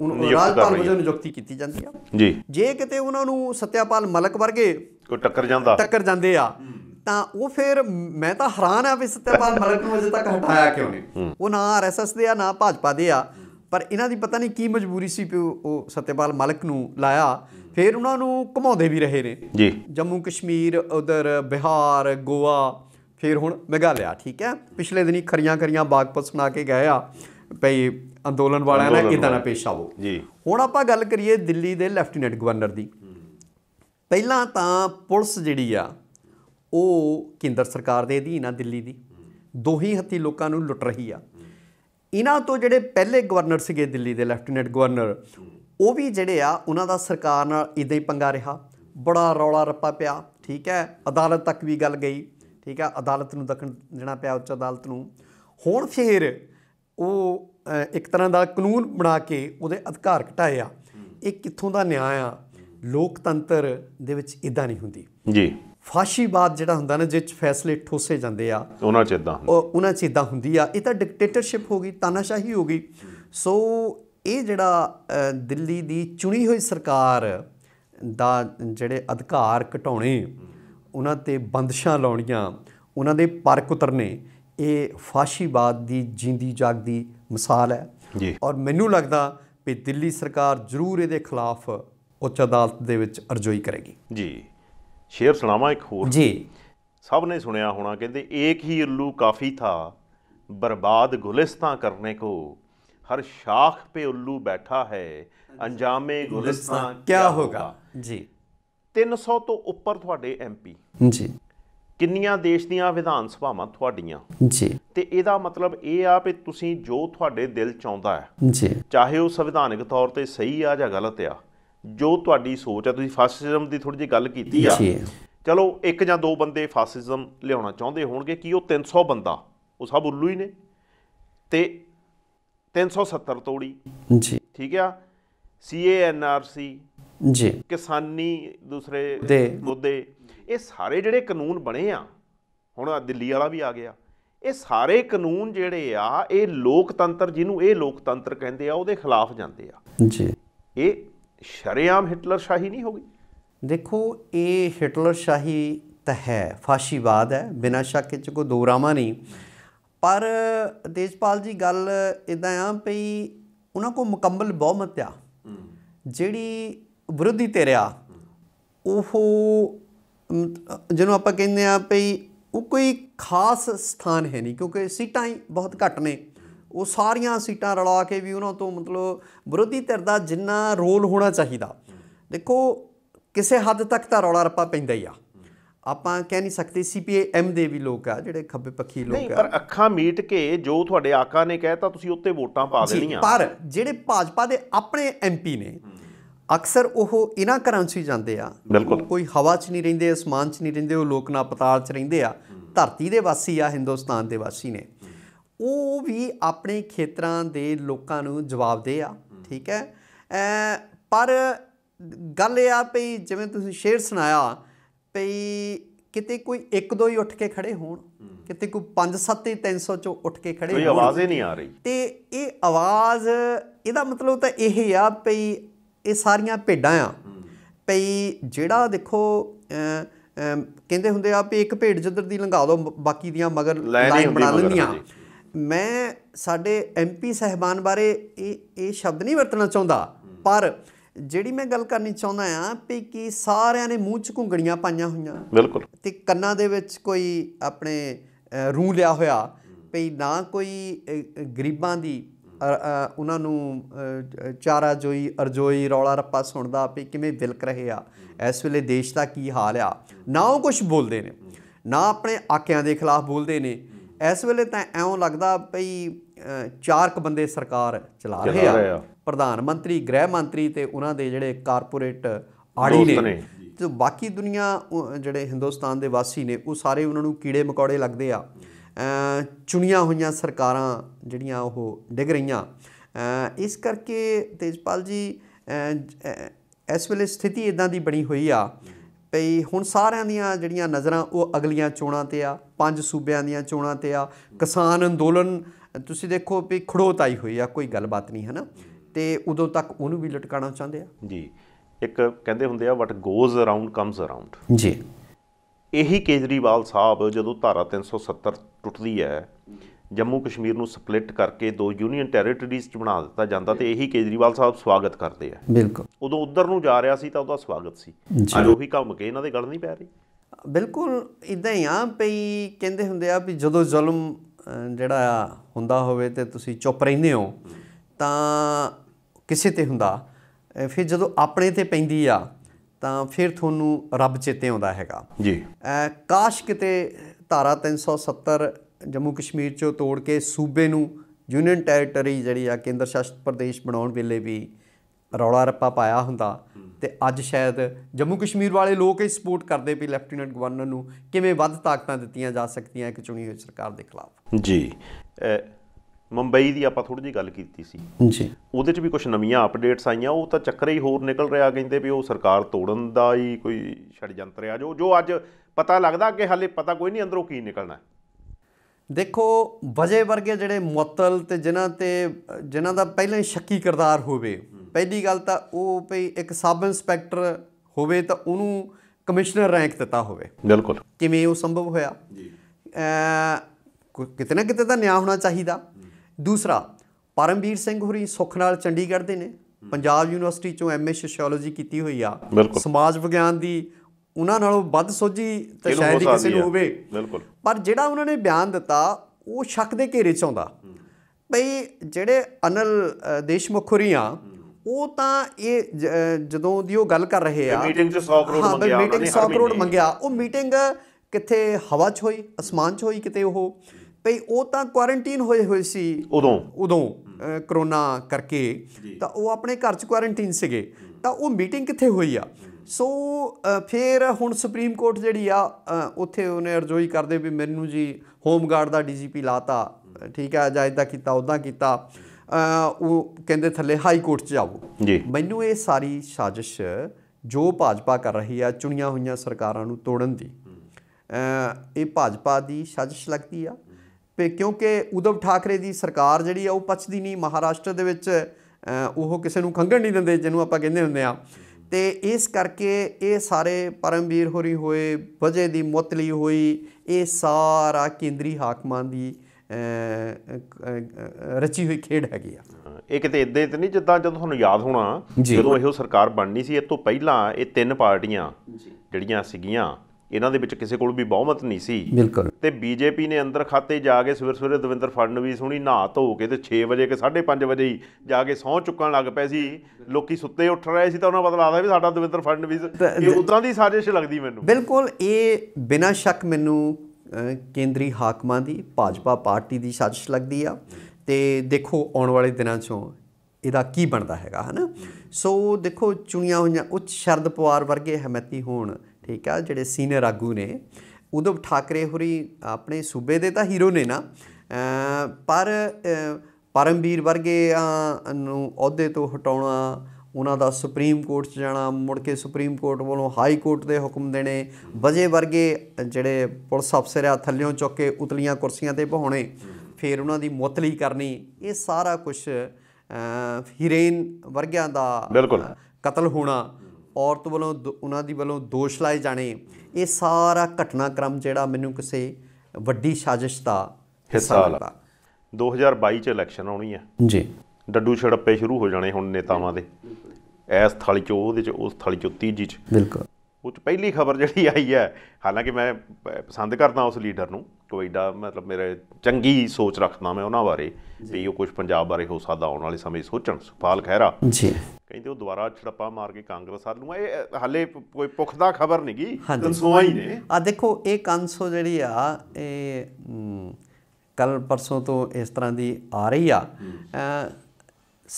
ਉਹਨਾਂ ਰਾਜਪਾਲ ਵਜੋਂ ਨਿਯੁਕਤੀ ਕੀਤੀ ਜਾਂਦੀ ਆ ਜੀ ਜੇ ਕਿਤੇ ਉਹਨਾਂ ਨੂੰ ਸਤਿਆਪਾਲ ਮਲਕ ਵਰਗੇ ਕੋਈ ਟੱਕਰ ਜਾਂਦਾ ਟੱਕਰ ਜਾਂਦੇ ਆ ਤਾਂ ਉਹ ਫਿਰ ਮੈਂ ਤਾਂ ਹੈਰਾਨ ਆ ਵੀ ਸਤਿਆਪਾਲ ਮਲਕ ਨੂੰ ਅਜੇ ਤੱਕ ਹਟਾਇਆ ਕਿਉਂ ਨਹੀਂ ਉਹ ਨਾ ਆਰਐਸਐਸ ਦੇ ਆ ਨਾ ਭਾਜਪਾ ਦੇ ਆ ਪਰ ਇਹਨਾਂ ਦੀ ਪਤਾ ਨਹੀਂ ਕੀ ਮਜਬੂਰੀ ਸੀ ਕਿ ਉਹ ਸਤਿਆਪਾਲ ਮਲਕ ਨੂੰ ਲਾਇਆ ਫਿਰ ਉਹਨਾਂ ਨੂੰ ਘਮਾਉਂਦੇ ਵੀ ਰਹੇ ਨੇ ਜੀ ਜੰਮੂ ਕਸ਼ਮੀਰ ਉਧਰ ਬਿਹਾਰ ਗੋਆ ਫਿਰ ਹੁਣ ਮੇਘਾਲਿਆ ਠੀਕ ਹੈ ਪਿਛਲੇ ਦਿਨੀ ਖਰੀਆਂ ਖਰੀਆਂ ਬਾਗਪਤ ਸੁਣਾ ਕੇ ਗਏ ਆ ਭਈ ਅੰਦੋਲਨ ਵਾਲਿਆਂ ਨਾਲ ਕਿਦਾਂ ਨਾ ਪੇਸ਼ ਆਵੋ ਜੀ ਹੁਣ ਆਪਾਂ ਗੱਲ ਕਰੀਏ ਦਿੱਲੀ ਦੇ ਲੈਫਟੀਨੈਂਟ ਗਵਰਨਰ ਦੀ ਪਹਿਲਾਂ ਤਾਂ ਪੁਲਿਸ ਜਿਹੜੀ ਆ ਉਹ ਕੇਂਦਰ ਸਰਕਾਰ ਦੇ ਅਧੀਨ ਆ ਦਿੱਲੀ ਦੀ ਦੋਹੀ ਹੱਥੀ ਲੋਕਾਂ ਨੂੰ ਲੁੱਟ ਰਹੀ ਆ ਇਹਨਾਂ ਤੋਂ ਜਿਹੜੇ ਪਹਿਲੇ ਗਵਰਨਰ ਸੀਗੇ ਦਿੱਲੀ ਦੇ ਲੈਫਟੀਨੈਂਟ ਗਵਰਨਰ ਉਹ ਵੀ ਜਿਹੜੇ ਆ ਉਹਨਾਂ ਦਾ ਸਰਕਾਰ ਨਾਲ ਇਦਾਂ ਹੀ ਪੰਗਾ ਰਿਹਾ ਬੜਾ ਰੌਲਾ ਰੱਪਾ ਪਿਆ ਠੀਕ ਹੈ ਅਦਾਲਤ ਤੱਕ ਵੀ ਗੱਲ ਗਈ ਠੀਕ ਹੈ ਅਦਾਲਤ ਨੂੰ ਦਖਣ ਦੇਣਾ ਪਿਆ ਉੱਚ ਅਦਾਲਤ ਨੂੰ ਹੁਣ ਫੇਰ ਉਹ ਇੱਕ ਤਰ੍ਹਾਂ ਦਾ ਕਾਨੂੰਨ ਬਣਾ ਕੇ ਉਹਦੇ ਅਧਿਕਾਰ ਘਟਾਏ ਆ ਇਹ ਕਿੱਥੋਂ ਦਾ ਨਿਆਂ ਆ ਲੋਕਤੰਤਰ ਦੇ ਵਿੱਚ ਇਦਾਂ ਨਹੀਂ ਹੁੰਦੀ ਜੀ ਫਾਸ਼ੀ ਬਾਤ ਜਿਹੜਾ ਹੁੰਦਾ ਨਾ ਜਿੱਚ ਫੈਸਲੇ ਠੋਸੇ ਜਾਂਦੇ ਆ ਉਹਨਾਂ ਚ ਇਦਾਂ ਉਹਨਾਂ ਚ ਇਦਾਂ ਹੁੰਦੀ ਆ ਇਹ ਤਾਂ ਡਿਕਟੇਟਰਸ਼ਿਪ ਹੋ ਗਈ ਤਾਨਾਸ਼ਾਹੀ ਹੋ ਗਈ ਸੋ ਇਹ ਜਿਹੜਾ ਦਿੱਲੀ ਦੀ ਚੁਣੀ ਹੋਈ ਸਰਕਾਰ ਦਾ ਜਿਹੜੇ ਅਧਿਕਾਰ ਘਟਾਉਣੇ ਉਹਨਾਂ ਤੇ ਬੰਦਸ਼ਾਂ ਲਾਉਣੀਆਂ ਉਹਨਾਂ ਦੇ ਪਰਕ ਉਤਰਨੇ ਇਹ ਫਾਸ਼ੀਵਾਦ ਦੀ ਜਿੰਦੀ ਜਾਗਦੀ ਮਿਸਾਲ ਹੈ ਜੀ ਔਰ ਮੈਨੂੰ ਲੱਗਦਾ ਕਿ ਦਿੱਲੀ ਸਰਕਾਰ ਜ਼ਰੂਰ ਇਹਦੇ ਖਿਲਾਫ ਉੱਚ ਅਦਾਲਤ ਦੇ ਵਿੱਚ ਅਰਜ਼ੋਈ ਕਰੇਗੀ ਜੀ ਸ਼ੇਰ ਸੁਣਾਵਾ ਇੱਕ ਹੋਰ ਜੀ ਸਭ ਨੇ ਸੁਣਿਆ ਹੋਣਾ ਕਹਿੰਦੇ ਏਕ ਹੀ ਉੱਲੂ ਕਾਫੀ ਥਾ ਬਰਬਾਦ ਗੁਲਿਸਤਾਂ ਕਰਨੇ ਕੋ ਹਰ ਸ਼ਾਖ ਪੇ ਉੱਲੂ ਬੈਠਾ ਹੈ ਅੰਜਾਮੇ ਗੁਲਸਤਾਂ ਕਿਆ ਹੋਗਾ ਜੀ 300 ਤੋਂ ਉੱਪਰ ਤੁਹਾਡੇ ਐਮਪੀ ਜੀ ਕਿੰਨੀਆਂ ਦੇਸ਼ ਦੀਆਂ ਵਿਧਾਨ ਸਭਾਵਾਂ ਤੁਹਾਡੀਆਂ ਜੀ ਤੇ ਇਹਦਾ ਮਤਲਬ ਇਹ ਆ ਕਿ ਤੁਸੀਂ ਜੋ ਤੁਹਾਡੇ ਦਿਲ ਚਾਹੁੰਦਾ ਹੈ ਜੀ ਚਾਹੇ ਉਹ ਸੰਵਿਧਾਨਿਕ ਤੌਰ ਤੇ ਸਹੀ ਆ ਜਾਂ ਗਲਤ ਆ ਜੋ ਤੁਹਾਡੀ ਸੋਚ ਆ ਤੁਸੀਂ ਫਾਸਿਜ਼ਮ ਦੀ ਥੋੜੀ ਜਿਹੀ ਗੱਲ ਕੀਤੀ ਆ ਜੀ ਚਲੋ ਇੱਕ ਜਾਂ ਦੋ ਬੰਦੇ ਫਾਸਿਜ਼ਮ ਲਿਆਉਣਾ ਚਾਹੁੰਦੇ ਹੋਣਗੇ ਕਿ ਉਹ 300 ਬੰਦਾ ਉਹ ਸਭ ਉੱਲੂ ਹੀ ਨੇ ਤੇ 370 ਤੋੜੀ ਜੀ ਠੀਕ ਆ ਸੀਏਐਨਆਰਸੀ ਜੀ ਕਿਸਾਨੀ ਦੂਸਰੇ ਮੁੱਦੇ ਇਹ ਸਾਰੇ ਜਿਹੜੇ ਕਾਨੂੰਨ ਬਣੇ ਆ ਹੁਣ ਦਿੱਲੀ ਵਾਲਾ ਵੀ ਆ ਗਿਆ ਇਹ ਸਾਰੇ ਕਾਨੂੰਨ ਜਿਹੜੇ ਆ ਇਹ ਲੋਕਤੰਤਰ ਜਿਹਨੂੰ ਇਹ ਲੋਕਤੰਤਰ ਕਹਿੰਦੇ ਆ ਉਹਦੇ ਖਿਲਾਫ ਜਾਂਦੇ ਆ ਜੀ ਇਹ ਸ਼ਰਿਆਮ ਹਿਟਲਰ ਸ਼ਾਹੀ ਨਹੀਂ ਹੋ ਗਈ ਦੇਖੋ ਇਹ ਹਿਟਲਰ ਸ਼ਾਹੀ ਤਾਂ ਹੈ ਫਾਸ਼ੀਵਾਦ ਹੈ ਬਿਨਾਂ ਸ਼ੱਕ ਇਹ ਚ ਕੋ ਦੋਰਾਮਾ ਨਹੀਂ ਪਰ ਦੇਸ਼ਪਾਲ ਜੀ ਗੱਲ ਇਦਾਂ ਆ ਭਈ ਉਹਨਾਂ ਕੋ ਮੁਕੰਮਲ ਬਹੁਮਤ ਆ ਜਿਹੜੀ ਵਿਰੋਧੀ ਤੇ ਰਿਆ ਉਹ ਜਿਹਨੂੰ ਆਪਾਂ ਕਹਿੰਦੇ ਆ ਭਈ ਉਹ ਕੋਈ ਖਾਸ ਸਥਾਨ ਹੈ ਨਹੀਂ ਕਿਉਂਕਿ ਸੀਟਾਂ ਹੀ ਬਹੁਤ ਘੱਟ ਨੇ ਉਹ ਸਾਰੀਆਂ ਸੀਟਾਂ ਰਲਾ ਕੇ ਵੀ ਉਹਨਾਂ ਤੋਂ ਮਤਲਬ ਵਿਰੋਧੀ ਧਿਰ ਦਾ ਜਿੰਨਾ ਰੋਲ ਹੋਣਾ ਚਾਹੀਦਾ ਦੇਖੋ ਕਿਸੇ ਹੱਦ ਤੱਕ ਤਾਂ ਰੌਲਾ ਰੱਪਾ ਪੈਂਦਾ ਹੀ ਆ ਆਪਾਂ ਕਹਿ ਨਹੀਂ ਸਕਦੇ ਸੀਪੀਏਐਮ ਦੇ ਵੀ ਲੋਕ ਆ ਜਿਹੜੇ ਖੱਬੇ ਪੱਖੀ ਲੋਕ ਆ ਨਹੀਂ ਪਰ ਅੱਖਾਂ ਮੀਟ ਕੇ ਜੋ ਤੁਹਾਡੇ ਆਕਾ ਨੇ ਕਹਿਤਾ ਤੁਸੀਂ ਉੱਤੇ ਵੋਟਾਂ ਪਾ ਦੇਣੀਆਂ ਪਰ ਜਿਹੜੇ ਭਾਜਪਾ ਦੇ ਆਪਣੇ ਐਮਪੀ ਨੇ ਅਕਸਰ ਉਹ ਇਨਾ ਕਰੰਸੀ ਜਾਂਦੇ ਆ ਕੋਈ ਹਵਾ 'ਚ ਨਹੀਂ ਰਹਿੰਦੇ ਅਸਮਾਨ 'ਚ ਨਹੀਂ ਰਹਿੰਦੇ ਉਹ ਲੋਕ ਨਾ ਪਤਾਲ 'ਚ ਰਹਿੰਦੇ ਆ ਧਰਤੀ ਦੇ ਵਾਸੀ ਆ ਹਿੰਦੁਸਤਾਨ ਦੇ ਵਾਸੀ ਨੇ ਉਹ ਵੀ ਆਪਣੇ ਖੇਤਰਾਂ ਦੇ ਲੋਕਾਂ ਨੂੰ ਜਵਾਬ ਦੇ ਆ ਠੀਕ ਹੈ ਪਰ ਗੱਲ ਇਹ ਆ ਭਈ ਜਿਵੇਂ ਤੁਸੀਂ ਸ਼ੇਰ ਸੁਣਾਇਆ ਤੇ ਕਿਤੇ ਕੋਈ ਇੱਕ ਦੋ ਹੀ ਉੱਠ ਕੇ ਖੜੇ ਹੋਣ ਕਿਤੇ ਕੋਈ 5-7 300 ਚੋਂ ਉੱਠ ਕੇ ਖੜੇ ਹੋਣ ਕੋਈ ਆਵਾਜ਼ ਹੀ ਨਹੀਂ ਆ ਰਹੀ ਤੇ ਇਹ ਆਵਾਜ਼ ਇਹਦਾ ਮਤਲਬ ਤਾਂ ਇਹ ਆ ਪਈ ਇਹ ਸਾਰੀਆਂ ਭੇਡਾਂ ਆ ਪਈ ਜਿਹੜਾ ਦੇਖੋ ਕਹਿੰਦੇ ਹੁੰਦੇ ਆ ਵੀ ਇੱਕ ਭੇਡ ਜਿੱਧਰ ਦੀ ਲੰਘਾ ਦੋ ਬਾਕੀ ਦੀਆਂ ਮਗਰ ਲਾਈਨ ਬਣਾ ਲੈਂਦੀਆਂ ਮੈਂ ਸਾਡੇ ਐਮਪੀ ਸਹਿਬਾਨ ਬਾਰੇ ਇਹ ਇਹ ਸ਼ਬਦ ਨਹੀਂ ਵਰਤਣਾ ਚਾਹੁੰਦਾ ਪਰ ਜਿਹੜੀ ਮੈਂ ਗੱਲ ਕਰਨੀ ਚਾਹੁੰਦਾ ਆ ਵੀ ਕਿ ਸਾਰਿਆਂ ਨੇ ਮੂੰਹ 'ਚ ਘੁੰਗੜੀਆਂ ਪਾਈਆਂ ਹੋਈਆਂ ਬਿਲਕੁਲ ਤੇ ਕੰਨਾਂ ਦੇ ਵਿੱਚ ਕੋਈ ਆਪਣੇ ਰੂ ਲਿਆ ਹੋਇਆ ਵੀ ਨਾ ਕੋਈ ਗਰੀਬਾਂ ਦੀ ਉਹਨਾਂ ਨੂੰ ਚਾਰਾ ਜੋਈ ਅਰਜੋਈ ਰੌਲਾ ਰੱਪਾ ਸੁਣਦਾ ਵੀ ਕਿਵੇਂ ਵਿਲਕ ਰਹੇ ਆ ਇਸ ਵੇਲੇ ਦੇਸ਼ ਦਾ ਕੀ ਹਾਲ ਆ ਨਾ ਉਹ ਕੁਝ ਬੋਲਦੇ ਨੇ ਨਾ ਆਪਣੇ ਆਕਿਆਂ ਦੇ ਖਿਲਾਫ ਬੋਲਦੇ ਨੇ ਇਸ ਵੇਲੇ ਤਾਂ ਐਉਂ ਲੱਗਦਾ ਭਈ ਚਾਰਕ ਬੰਦੇ ਸਰਕਾਰ ਚਲਾ ਰਹੇ ਆ ਪ੍ਰਧਾਨ ਮੰਤਰੀ ਗ੍ਰਹਿ ਮੰਤਰੀ ਤੇ ਉਹਨਾਂ ਦੇ ਜਿਹੜੇ ਕਾਰਪੋਰੇਟ ਆੜੀ ਨੇ ਤੇ ਬਾਕੀ ਦੁਨੀਆ ਜਿਹੜੇ ਹਿੰਦੁਸਤਾਨ ਦੇ ਵਾਸੀ ਨੇ ਉਹ ਸਾਰੇ ਉਹਨਾਂ ਨੂੰ ਕੀੜੇ ਮਕੌੜੇ ਲੱਗਦੇ ਆ ਚੁਣੀਆਂ ਹੋਈਆਂ ਸਰਕਾਰਾਂ ਜਿਹੜੀਆਂ ਉਹ ਡਿੱਗ ਰਹੀਆਂ ਇਸ ਕਰਕੇ ਤੇਜਪਾਲ ਜੀ ਇਸ ਵੇਲੇ ਸਥਿਤੀ ਇਦਾਂ ਦੀ ਬਣੀ ਹੋਈ ਆ ਪਈ ਹੁਣ ਸਾਰਿਆਂ ਦੀਆਂ ਜਿਹੜੀਆਂ ਨਜ਼ਰਾਂ ਉਹ ਅਗਲੀਆਂ ਚੋਣਾਂ ਤੇ ਆ ਪੰਜ ਸੂਬਿਆਂ ਦੀਆਂ ਚੋਣਾਂ ਤੇ ਆ ਕਿਸਾਨ ਅੰਦੋਲਨ ਤੁਸੀਂ ਦੇਖੋ ਵੀ ਖੜੋਤ ਆਈ ਹੋਈ ਆ ਕੋਈ ਗੱਲਬਾਤ ਨਹੀਂ ਹੈ ਨਾ ਤੇ ਉਦੋਂ ਤੱਕ ਉਹਨੂੰ ਵੀ ਲਟਕਾਣਾ ਚਾਹੁੰਦੇ ਆ ਜੀ ਇੱਕ ਕਹਿੰਦੇ ਹੁੰਦੇ ਆ what goes around comes around ਜੀ ਇਹੀ ਕੇਜਰੀਵਾਲ ਸਾਹਿਬ ਜਦੋਂ ਧਾਰਾ 370 ਟੁੱਟਦੀ ਹੈ ਜੰਮੂ ਕਸ਼ਮੀਰ ਨੂੰ ਸਪਲਿਟ ਕਰਕੇ ਦੋ ਯੂਨੀਅਨ ਟੈਰੀਟਰੀਜ਼ ਚ ਬਣਾ ਦਿੱਤਾ ਜਾਂਦਾ ਤੇ ਇਹੀ ਕੇਜਰੀਵਾਲ ਸਾਹਿਬ ਸਵਾਗਤ ਕਰਦੇ ਆ ਬਿਲਕੁਲ ਉਦੋਂ ਉਧਰ ਨੂੰ ਜਾ ਰਿਹਾ ਸੀ ਤਾਂ ਉਹਦਾ ਸਵਾਗਤ ਸੀ ਅੱਜ ਉਹੀ ਘੁੰਮ ਕੇ ਇਹਨਾਂ ਦੇ ਗੱਲ ਨਹੀਂ ਪੈ ਰਹੀ ਬਿਲਕੁਲ ਇਦਾਂ ਹੀ ਆ ਪਈ ਕਹਿੰਦੇ ਹੁੰਦੇ ਆ ਵੀ ਜਦੋਂ ਜ਼ੁਲਮ ਜਿਹੜਾ ਆ ਹੁੰਦਾ ਹੋਵੇ ਤੇ ਤੁਸੀਂ ਚੁੱਪ ਰਹਿੰਦੇ ਹੋ ਤਾਂ ਕਿਸੇ ਤੇ ਹੁੰਦਾ ਫਿਰ ਜਦੋਂ ਆਪਣੇ ਤੇ ਪੈਂਦੀ ਆ ਤਾਂ ਫਿਰ ਤੁਹਾਨੂੰ ਰੱਬ ਚੇਤੇ ਆਉਂਦਾ ਹੈਗਾ ਜੀ ਕਾਸ਼ ਕਿਤੇ ਧਾਰਾ 370 ਜੰਮੂ ਕਸ਼ਮੀਰ ਚੋਂ ਤੋੜ ਕੇ ਸੂਬੇ ਨੂੰ ਯੂਨੀਅਨ ਟੈਰੀਟਰੀ ਜਿਹੜੀ ਆ ਕੇਂਦਰ ਸ਼ਾਸਿਤ ਪ੍ਰਦੇਸ਼ ਬਣਾਉਣ ਵੇਲੇ ਵੀ ਰੌਲਾ ਰੱਪਾ ਪਾਇਆ ਹੁੰਦਾ ਤੇ ਅੱਜ ਸ਼ਾਇਦ ਜੰਮੂ ਕਸ਼ਮੀਰ ਵਾਲੇ ਲੋਕ ਹੀ ਸਪੋਰਟ ਕਰਦੇ ਵੀ ਲੈਫਟੀਨੈਂਟ ਗਵਰਨਰ ਨੂੰ ਕਿਵੇਂ ਵੱਧ ਤਾਕਤਾਂ ਦਿੱਤੀਆਂ ਜਾ ਸਕਦੀਆਂ ਇੱਕ ਚੁਣੀ ਹੋਈ ਸਰਕਾਰ ਦੇ ਖਿਲਾਫ ਜੀ ਮੁੰਬਈ ਦੀ ਆਪਾਂ ਥੋੜੀ ਜਿਹੀ ਗੱਲ ਕੀਤੀ ਸੀ ਜੀ ਉਹਦੇ 'ਚ ਵੀ ਕੁਝ ਨਵੀਆਂ ਅਪਡੇਟਸ ਆਈਆਂ ਉਹ ਤਾਂ ਚੱਕਰ ਹੀ ਹੋਰ ਨਿਕਲ ਰਿਹਾ ਕਹਿੰਦੇ ਵੀ ਉਹ ਸਰਕਾਰ ਤੋੜਨ ਦਾ ਹੀ ਕੋਈ ਛੜਜੰਤਰ ਆ ਜੋ ਜੋ ਅੱਜ ਪਤਾ ਲੱਗਦਾ ਕਿ ਹਾਲੇ ਪਤਾ ਕੋਈ ਨਹੀਂ ਅੰਦਰੋਂ ਕੀ ਨਿਕਲਣਾ ਦੇਖੋ ਵਜੇ ਵਰਗੇ ਜਿਹੜੇ ਮੁਅਤਲ ਤੇ ਜਿਨ੍ਹਾਂ ਤੇ ਜਿਨ੍ਹਾਂ ਦਾ ਪਹਿਲਾਂ ਹੀ ਸ਼ੱਕੀ ਕਰਦਾਰ ਹੋਵੇ ਪਹਿਲੀ ਗੱਲ ਤਾਂ ਉਹ ਭਈ ਇੱਕ ਸਬ ਇੰਸਪੈਕਟਰ ਹੋਵੇ ਤਾਂ ਉਹਨੂੰ ਕਮਿਸ਼ਨਰ ਰੈਂਕ ਦਿੱਤਾ ਹੋਵੇ ਬਿਲਕੁਲ ਕਿਵੇਂ ਉਹ ਸੰਭਵ ਹੋਇਆ ਜੀ ਕਿਤੇ ਨਾ ਕਿਤੇ ਤਾਂ ਨਿਆਂ ਹੋਣਾ ਚਾਹੀਦਾ ਦੂਸਰਾ ਪਰਮਵੀਰ ਸਿੰਘ ਹੋਰੀ ਸੁਖ ਨਾਲ ਚੰਡੀਗੜ੍ਹ ਦੇ ਨੇ ਪੰਜਾਬ ਯੂਨੀਵਰਸਿਟੀ ਚੋਂ ਐਮਏ ਸੋਸ਼ੀਓਲੋਜੀ ਕੀਤੀ ਹੋਈ ਆ ਸਮਾਜ ਵਿਗਿਆਨ ਦੀ ਉਹਨਾਂ ਨਾਲੋਂ ਵੱਧ ਸੋਝੀ ਤਾਂ ਸ਼ਾਇਦ ਕਿਸੇ ਨੂੰ ਹੋਵੇ ਬਿਲਕੁਲ ਪਰ ਜਿਹੜਾ ਉਹਨਾਂ ਨੇ ਬਿਆਨ ਦਿੱਤਾ ਉਹ ਸ਼ੱਕ ਦੇ ਘੇਰੇ 'ਚ ਆਉਂਦਾ ਭਈ ਜਿਹੜੇ ਅਨਲ ਦੇਸ਼ਮੁਖ ਹੋਰੀ ਆ ਉਹ ਤਾਂ ਇਹ ਜਦੋਂ ਦੀ ਉਹ ਗੱਲ ਕਰ ਰਹੇ ਆ ਮੀਟਿੰਗ 'ਚ 100 ਕਰੋੜ ਮੰਗਿਆ ਮੀਟਿੰਗ 100 ਕਰੋੜ ਮੰਗਿਆ ਉਹ ਮੀਟਿੰਗ ਕਿੱਥੇ ਹਵਾ 'ਚ ਹੋਈ ਅਸਮਾਨ 'ਚ ਹੋਈ ਕਿਤੇ ਉਹ ਭਈ ਉਹ ਤਾਂ ਕੁਆਰੰਟਾਈਨ ਹੋਏ ਹੋਏ ਸੀ ਉਦੋਂ ਉਦੋਂ ਕਰੋਨਾ ਕਰਕੇ ਤਾਂ ਉਹ ਆਪਣੇ ਘਰ 'ਚ ਕੁਆਰੰਟਾਈਨ ਸੀਗੇ ਤਾਂ ਉਹ ਮੀਟਿੰਗ ਕਿੱਥੇ ਹੋਈ ਆ ਸੋ ਫਿਰ ਹੁਣ ਸੁਪਰੀਮ ਕੋਰਟ ਜਿਹੜੀ ਆ ਉੱਥੇ ਉਹਨੇ ਅਰਜ਼ੋਈ ਕਰਦੇ ਵੀ ਮੈਨੂੰ ਜੀ ਹੋਮ ਗਾਰਡ ਦਾ ਡੀਜੀਪੀ ਲਾਤਾ ਠੀਕ ਆ ਜਾਂ ਇਦਾਂ ਕੀਤਾ ਉਦਾਂ ਕੀਤਾ ਉਹ ਕਹਿੰਦੇ ਥੱਲੇ ਹਾਈ ਕੋਰਟ 'ਚ ਜਾਓ ਜੀ ਮੈਨੂੰ ਇਹ ਸਾਰੀ ਸਾਜ਼ਿਸ਼ ਜੋ ਭਾਜਪਾ ਕਰ ਰਹੀ ਆ ਚੁਣੀਆਂ ਹੋਈਆਂ ਸਰਕਾਰਾਂ ਨੂੰ ਤੋੜਨ ਦੀ ਇਹ ਭਾਜਪਾ ਦੀ ਸਾਜ਼ਿਸ਼ ਲੱਗਦੀ ਆ ਤੇ ਕਿਉਂਕਿ ਉਦਵ ਠਾਕਰੇ ਦੀ ਸਰਕਾਰ ਜਿਹੜੀ ਆ ਉਹ ਪਛਦੀ ਨਹੀਂ ਮਹਾਰਾਸ਼ਟਰ ਦੇ ਵਿੱਚ ਉਹ ਕਿਸੇ ਨੂੰ ਖੰਗਣ ਨਹੀਂ ਦਿੰਦੇ ਜਿਹਨੂੰ ਆਪਾਂ ਕਹਿੰਦੇ ਹੁੰਦੇ ਆ ਤੇ ਇਸ ਕਰਕੇ ਇਹ ਸਾਰੇ ਪਰਮਵੀਰ ਹੋਰੀ ਹੋਏ ਵਜੇ ਦੀ ਮੁਤਲੀ ਹੋਈ ਇਹ ਸਾਰਾ ਕੇਂਦਰੀ ਹਾਕਮਾਂ ਦੀ ਰਚੀ ਹੋਈ ਖੇਡ ਹੈਗੀ ਆ ਇਹ ਕਿਤੇ ਇਦਾਂ ਤੇ ਨਹੀਂ ਜਿੱਦਾਂ ਜਦੋਂ ਤੁਹਾਨੂੰ ਯਾਦ ਹੋਣਾ ਜਦੋਂ ਇਹੋ ਸਰਕਾਰ ਬਣਨੀ ਸੀ ਇਸ ਤੋਂ ਪਹਿਲਾਂ ਇਹ ਤਿੰਨ ਪਾਰਟੀਆਂ ਜਿਹੜੀਆਂ ਸੀਗੀਆਂ ਇਹਨਾਂ ਦੇ ਵਿੱਚ ਕਿਸੇ ਕੋਲ ਵੀ ਬਹੁਮਤ ਨਹੀਂ ਸੀ ਬਿਲਕੁਲ ਤੇ ਬੀਜੇਪੀ ਨੇ ਅੰਦਰ ਖਾਤੇ ਜਾ ਕੇ ਸਵੇਰ ਸਵੇਰੇ ਦਵਿੰਦਰ ਫੜਨਵੀਸ ਹੁਣੀ ਨਹਾ ਧੋ ਕੇ ਤੇ 6 ਵਜੇ ਕੇ 5:30 ਵਜੇ ਹੀ ਜਾ ਕੇ ਸੌਂ ਚੁੱਕਣ ਲੱਗ ਪਏ ਸੀ ਲੋਕੀ ਸੁੱਤੇ ਉੱਠ ਰਹੇ ਸੀ ਤਾਂ ਉਹਨਾਂ ਬਦਲਾ ਆਦਾ ਵੀ ਸਾਡਾ ਦਵਿੰਦਰ ਫੜਨਵੀਸ ਇਹ ਉਦਾਂ ਦੀ ਸਾਜ਼ਿਸ਼ ਲੱਗਦੀ ਮੈਨੂੰ ਬਿਲਕੁਲ ਇਹ ਬਿਨਾਂ ਸ਼ੱਕ ਮੈਨੂੰ ਕੇਂਦਰੀ ਹਾਕਮਾਂ ਦੀ ਭਾਜਪਾ ਪਾਰਟੀ ਦੀ ਸਾਜ਼ਿਸ਼ ਲੱਗਦੀ ਆ ਤੇ ਦੇਖੋ ਆਉਣ ਵਾਲੇ ਦਿਨਾਂ 'ਚੋਂ ਇਹਦਾ ਕੀ ਬਣਦਾ ਹੈਗਾ ਹਨਾ ਸੋ ਦੇਖੋ ਚੁਣੀਆਂ ਹੋਈਆਂ ਉੱਚ ਸ਼ਰਦ ਪਵਾਰ ਵਰਗੇ ਹਮਤੀ ਹੋਣ ਠੀਕ ਆ ਜਿਹੜੇ ਸੀਨੀਅਰ ਆਗੂ ਨੇ ਉਦੋਂ ਠਾਕਰੇ ਹੋਰੀ ਆਪਣੇ ਸੂਬੇ ਦੇ ਤਾਂ ਹੀਰੋ ਨੇ ਨਾ ਪਰ ਪਰਮਵੀਰ ਵਰਗੇ ਨੂੰ ਅਹੁਦੇ ਤੋਂ ਹਟਾਉਣਾ ਉਹਨਾਂ ਦਾ ਸੁਪਰੀਮ ਕੋਰਟ 'ਚ ਜਾਣਾ ਮੁੜ ਕੇ ਸੁਪਰੀਮ ਕੋਰਟ ਵੱਲੋਂ ਹਾਈ ਕੋਰਟ ਦੇ ਹੁਕਮ ਦੇਣੇ ਵਜੇ ਵਰਗੇ ਜਿਹੜੇ ਪੁਲਿਸ ਅਫਸਰ ਆ ਥੱਲਿਓਂ ਚੁੱਕ ਕੇ ਉਤਲੀਆਂ ਕੁਰਸੀਆਂ ਤੇ ਬਹਾਉਣੇ ਫਿਰ ਉਹਨਾਂ ਦੀ ਮੁਤਲੀ ਕਰਨੀ ਇਹ ਸਾਰਾ ਕੁਝ ਹੀਰੇਨ ਵਰਗਿਆਂ ਦਾ ਕਤਲ ਹੋਣਾ ਔਰਤ ਵੱਲੋਂ ਉਹਨਾਂ ਦੀ ਵੱਲੋਂ ਦੋਸ਼ ਲਾਏ ਜਾਣੇ ਇਹ ਸਾਰਾ ਘਟਨਾਕ੍ਰਮ ਜਿਹੜਾ ਮੈਨੂੰ ਕਿਸੇ ਵੱਡੀ ਸਾਜ਼ਿਸ਼ ਦਾ ਹਿੱਸਾ ਲੱਗਦਾ 2022 ਚ ਇਲੈਕਸ਼ਨ ਆਉਣੀ ਹੈ ਜੀ ਡੱਡੂ ਛੜੱਪੇ ਸ਼ੁਰੂ ਹੋ ਜਾਣੇ ਹੁਣ ਨੇਤਾਵਾਂ ਦੇ ਐਸ ਥਾਲੀ ਚ ਉਹਦੇ ਚ ਉਸ ਥਾਲੀ ਚ ਤੀਜੀ ਚ ਬਿਲਕੁਲ ਉਹ ਚ ਪਹਿਲੀ ਖਬਰ ਜਿਹੜੀ ਆਈ ਹੈ ਹਾਲਾਂਕਿ ਮੈਂ ਪਸੰਦ ਕਰਦਾ ਉਸ ਲੀਡਰ ਨੂੰ ਕੋਈ ਦਾ ਮਤਲਬ ਮੇਰੇ ਚੰਗੀ ਸੋਚ ਰੱਖਦਾ ਮੈਂ ਉਹਨਾਂ ਬਾਰੇ ਵੀ ਉਹ ਕੁਝ ਪੰਜਾਬ ਬਾਰੇ ਹੋ ਸਕਦਾ ਆਉਣ ਵਾਲੇ ਸਮੇਂ ਸੋਚਣ ਸੁਪਾਲ ਖਹਿਰਾ ਜੀ ਕਹਿੰਦੇ ਉਹ ਦੁਬਾਰਾ ਛੜੱਪਾ ਮਾਰ ਕੇ ਕਾਂਗਰਸ ਆ ਨੂੰ ਇਹ ਹਾਲੇ ਕੋਈ ਪੁਖਦਾ ਖਬਰ ਨਹੀਂ ਗਈ ਕੰਸੋਆ ਹੀ ਨੇ ਆ ਦੇਖੋ ਇਹ ਕੰਸੋ ਜਿਹੜੀ ਆ ਇਹ ਕੱਲ ਪਰਸੋਂ ਤੋਂ ਇਸ ਤਰ੍ਹਾਂ ਦੀ ਆ ਰਹੀ ਆ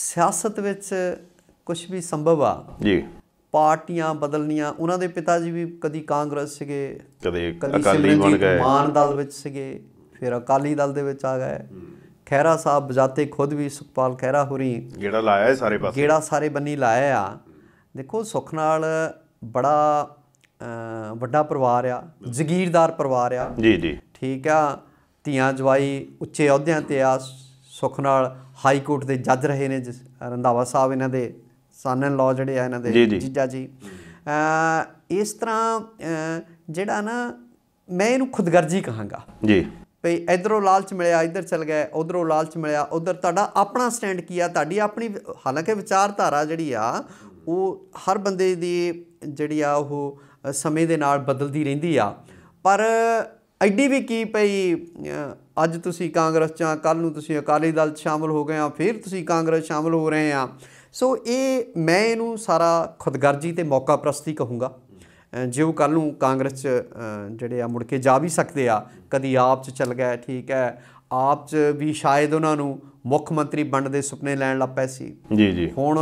ਸਿਆਸਤ ਵਿੱਚ ਕੁਝ ਵੀ ਸੰਭਵ ਆ ਜੀ ਪਾਰਟੀਆਂ ਬਦਲਣੀਆਂ ਉਹਨਾਂ ਦੇ ਪਿਤਾ ਜੀ ਵੀ ਕਦੀ ਕਾਂਗਰਸ ਸੀਗੇ ਕਦੇ ਅਕਾਲੀ ਬਣ ਗਏ ਮਾਨ ਦਲ ਵਿੱਚ ਸੀਗੇ ਫਿਰ ਅਕਾਲੀ ਦਲ ਦੇ ਵਿੱਚ ਆ ਗਏ ਖੈਰਾ ਸਾਹਿਬ ਬਜਾਤੇ ਖੁਦ ਵੀ ਸੁਖਪਾਲ ਖੈਰਾ ਹੋਰੀ ਜਿਹੜਾ ਲਾਇਆ ਸਾਰੇ ਪਾਸੇ ਜਿਹੜਾ ਸਾਰੇ ਬੰਨੀ ਲਾਇਆ ਆ ਦੇਖੋ ਸੁਖ ਨਾਲ ਬੜਾ ਵੱਡਾ ਪਰਿਵਾਰ ਆ ਜ਼ਗੀਰਦਾਰ ਪਰਿਵਾਰ ਆ ਜੀ ਜੀ ਠੀਕ ਆ ਧੀਆਂ ਜਵਾਈ ਉੱਚੇ ਅਹੁਦਿਆਂ ਤੇ ਆ ਸੁਖ ਨਾਲ ਹਾਈ ਕੋਰਟ ਦੇ ਜੱਜ ਰਹੇ ਨੇ ਰੰਧਾਵਾ ਸਾਹਿਬ ਇਹਨਾਂ ਦੇ ਸਨ ਇਨ ਲਾ ਜਿਹੜੇ ਆ ਇਹਨਾਂ ਦੇ ਜੀਜਾ ਜੀ ਇਸ ਤਰ੍ਹਾਂ ਜਿਹੜਾ ਨਾ ਮੈਂ ਇਹਨੂੰ ਖੁਦਗਰਜੀ ਕਹਾਂਗਾ ਜੀ ਭਈ ਇਧਰੋਂ ਲਾਲਚ ਮਿਲਿਆ ਇਧਰ ਚਲ ਗਿਆ ਉਧਰੋਂ ਲਾਲਚ ਮਿਲਿਆ ਉਧਰ ਤੁਹਾਡਾ ਆਪਣਾ ਸਟੈਂਡ ਕੀ ਆ ਤੁਹਾਡੀ ਆਪਣੀ ਹਾਲਾਂਕਿ ਵਿਚਾਰਧਾਰਾ ਜਿਹੜੀ ਆ ਉਹ ਹਰ ਬੰਦੇ ਦੀ ਜਿਹੜੀ ਆ ਉਹ ਸਮੇਂ ਦੇ ਨਾਲ ਬਦਲਦੀ ਰਹਿੰਦੀ ਆ ਪਰ ਐਡੀ ਵੀ ਕੀ ਭਈ ਅੱਜ ਤੁਸੀਂ ਕਾਂਗਰਸ ਚ ਕੱਲ ਨੂੰ ਤੁਸੀਂ ਅਕਾਲੀ ਦਲ ਚ ਸ਼ਾਮਲ ਹੋ ਗਏ ਆ ਫਿਰ ਤੁਸੀਂ ਕਾਂਗਰਸ ਸ਼ਾਮਲ ਹੋ ਰਹੇ ਆ ਸੋ ਇਹ ਮੈਂ ਇਹਨੂੰ ਸਾਰਾ ਖੁਦਗਰਜੀ ਤੇ ਮੌਕਾ ਪ੍ਰਸਤੀ ਕਹੂੰਗਾ ਜੇ ਉਹ ਕੱਲ ਨੂੰ ਕਾਂਗਰਸ ਚ ਜਿਹੜੇ ਆ ਮੁੜ ਕੇ ਜਾ ਵੀ ਸਕਦੇ ਆ ਕਦੀ ਆਪ ਚ ਚੱਲ ਗਿਆ ਠੀਕ ਹੈ ਆਪ ਚ ਵੀ ਸ਼ਾਇਦ ਉਹਨਾਂ ਨੂੰ ਮੁੱਖ ਮੰਤਰੀ ਬਣਨ ਦੇ ਸੁਪਨੇ ਲੈਣ ਲੱਗ ਪਏ ਸੀ ਜੀ ਜੀ ਹੁਣ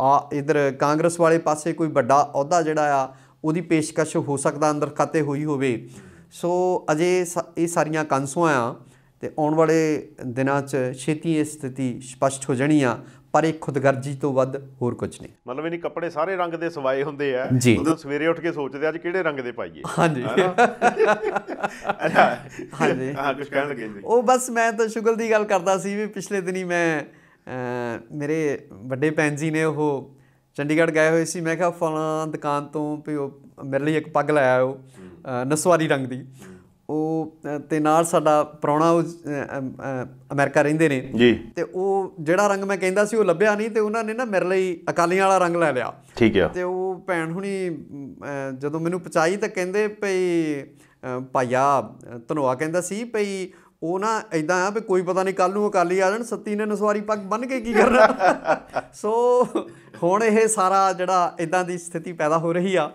ਆ ਇਧਰ ਕਾਂਗਰਸ ਵਾਲੇ ਪਾਸੇ ਕੋਈ ਵੱਡਾ ਅਹੁਦਾ ਜਿਹੜਾ ਆ ਉਹਦੀ ਪੇਸ਼ਕਸ਼ ਹੋ ਸਕਦਾ ਅੰਦਰ ਖਾਤੇ ਹੋਈ ਹੋਵੇ ਸੋ ਅਜੇ ਇਹ ਸਾਰੀਆਂ ਕੰਸੋਆਂ ਆ ਤੇ ਆਉਣ ਵਾਲੇ ਦਿਨਾਂ 'ਚ ਛੇਤੀ ਇਹ ਸਥਿਤੀ ਸਪਸ਼ਟ ਹੋ ਜਾਣੀ ਆ ਪਰ ਇਹ ਖੁਦਗਰਜੀ ਤੋਂ ਵੱਧ ਹੋਰ ਕੁਝ ਨਹੀਂ ਮਤਲਬ ਇਹ ਨਹੀਂ ਕੱਪੜੇ ਸਾਰੇ ਰੰਗ ਦੇ ਸਵਾਏ ਹੁੰਦੇ ਆ ਉਦੋਂ ਸਵੇਰੇ ਉੱਠ ਕੇ ਸੋਚਦੇ ਅੱਜ ਕਿਹੜੇ ਰੰਗ ਦੇ ਪਾਈਏ ਹਾਂਜੀ ਹਾਂਜੀ ਹਾਂ ਕੁਝ ਕਹਿਣ ਲੱਗੇ ਜੀ ਉਹ ਬਸ ਮੈਂ ਤਾਂ ਸ਼ੁਗਲ ਦੀ ਗੱਲ ਕਰਦਾ ਸੀ ਵੀ ਪਿਛਲੇ ਦਿਨੀ ਮੈਂ ਮੇਰੇ ਵੱਡੇ ਭੈਣ ਜੀ ਨੇ ਉਹ ਚੰਡੀਗੜ੍ਹ ਗਏ ਹੋਏ ਸੀ ਮੈਂ ਕਿਹਾ ਫਲਾਂ ਦੁਕਾਨ ਤੋਂ ਵੀ ਉਹ ਮੇਰੇ ਲਈ ਇੱਕ ਪੱਗ ਲਾਇਆ ਉਹ ਨਸਵਾਰੀ ਰੰਗ ਦੀ ਉਹ ਤੇ ਨਾਲ ਸਾਡਾ ਪ੍ਰਾਉਣਾ ਉਹ ਅਮਰੀਕਾ ਰਹਿੰਦੇ ਨੇ ਜੀ ਤੇ ਉਹ ਜਿਹੜਾ ਰੰਗ ਮੈਂ ਕਹਿੰਦਾ ਸੀ ਉਹ ਲੱਭਿਆ ਨਹੀਂ ਤੇ ਉਹਨਾਂ ਨੇ ਨਾ ਮੇਰੇ ਲਈ ਅਕਾਲੀਆਂ ਵਾਲਾ ਰੰਗ ਲੈ ਲਿਆ ਠੀਕ ਹੈ ਤੇ ਉਹ ਭੈਣ ਹੁਣੀ ਜਦੋਂ ਮੈਨੂੰ ਪਚਾਈ ਤਾਂ ਕਹਿੰਦੇ ਭਈ ਭਾਇਆ ਧਨੋਆ ਕਹਿੰਦਾ ਸੀ ਭਈ ਉਹ ਨਾ ਇਦਾਂ ਆ ਵੀ ਕੋਈ ਪਤਾ ਨਹੀਂ ਕੱਲ ਨੂੰ ਅਕਾਲੀ ਆ ਜਾਣ ਸੱਤੀ ਨੇ ਨਸਵਾਰੀ ਪੱਗ ਬੰਨ ਕੇ ਕੀ ਕਰਨਾ ਸੋ ਹੁਣ ਇਹ ਸਾਰਾ ਜਿਹੜਾ ਇਦਾਂ ਦੀ ਸਥਿਤੀ ਪੈਦਾ ਹੋ ਰਹੀ ਆ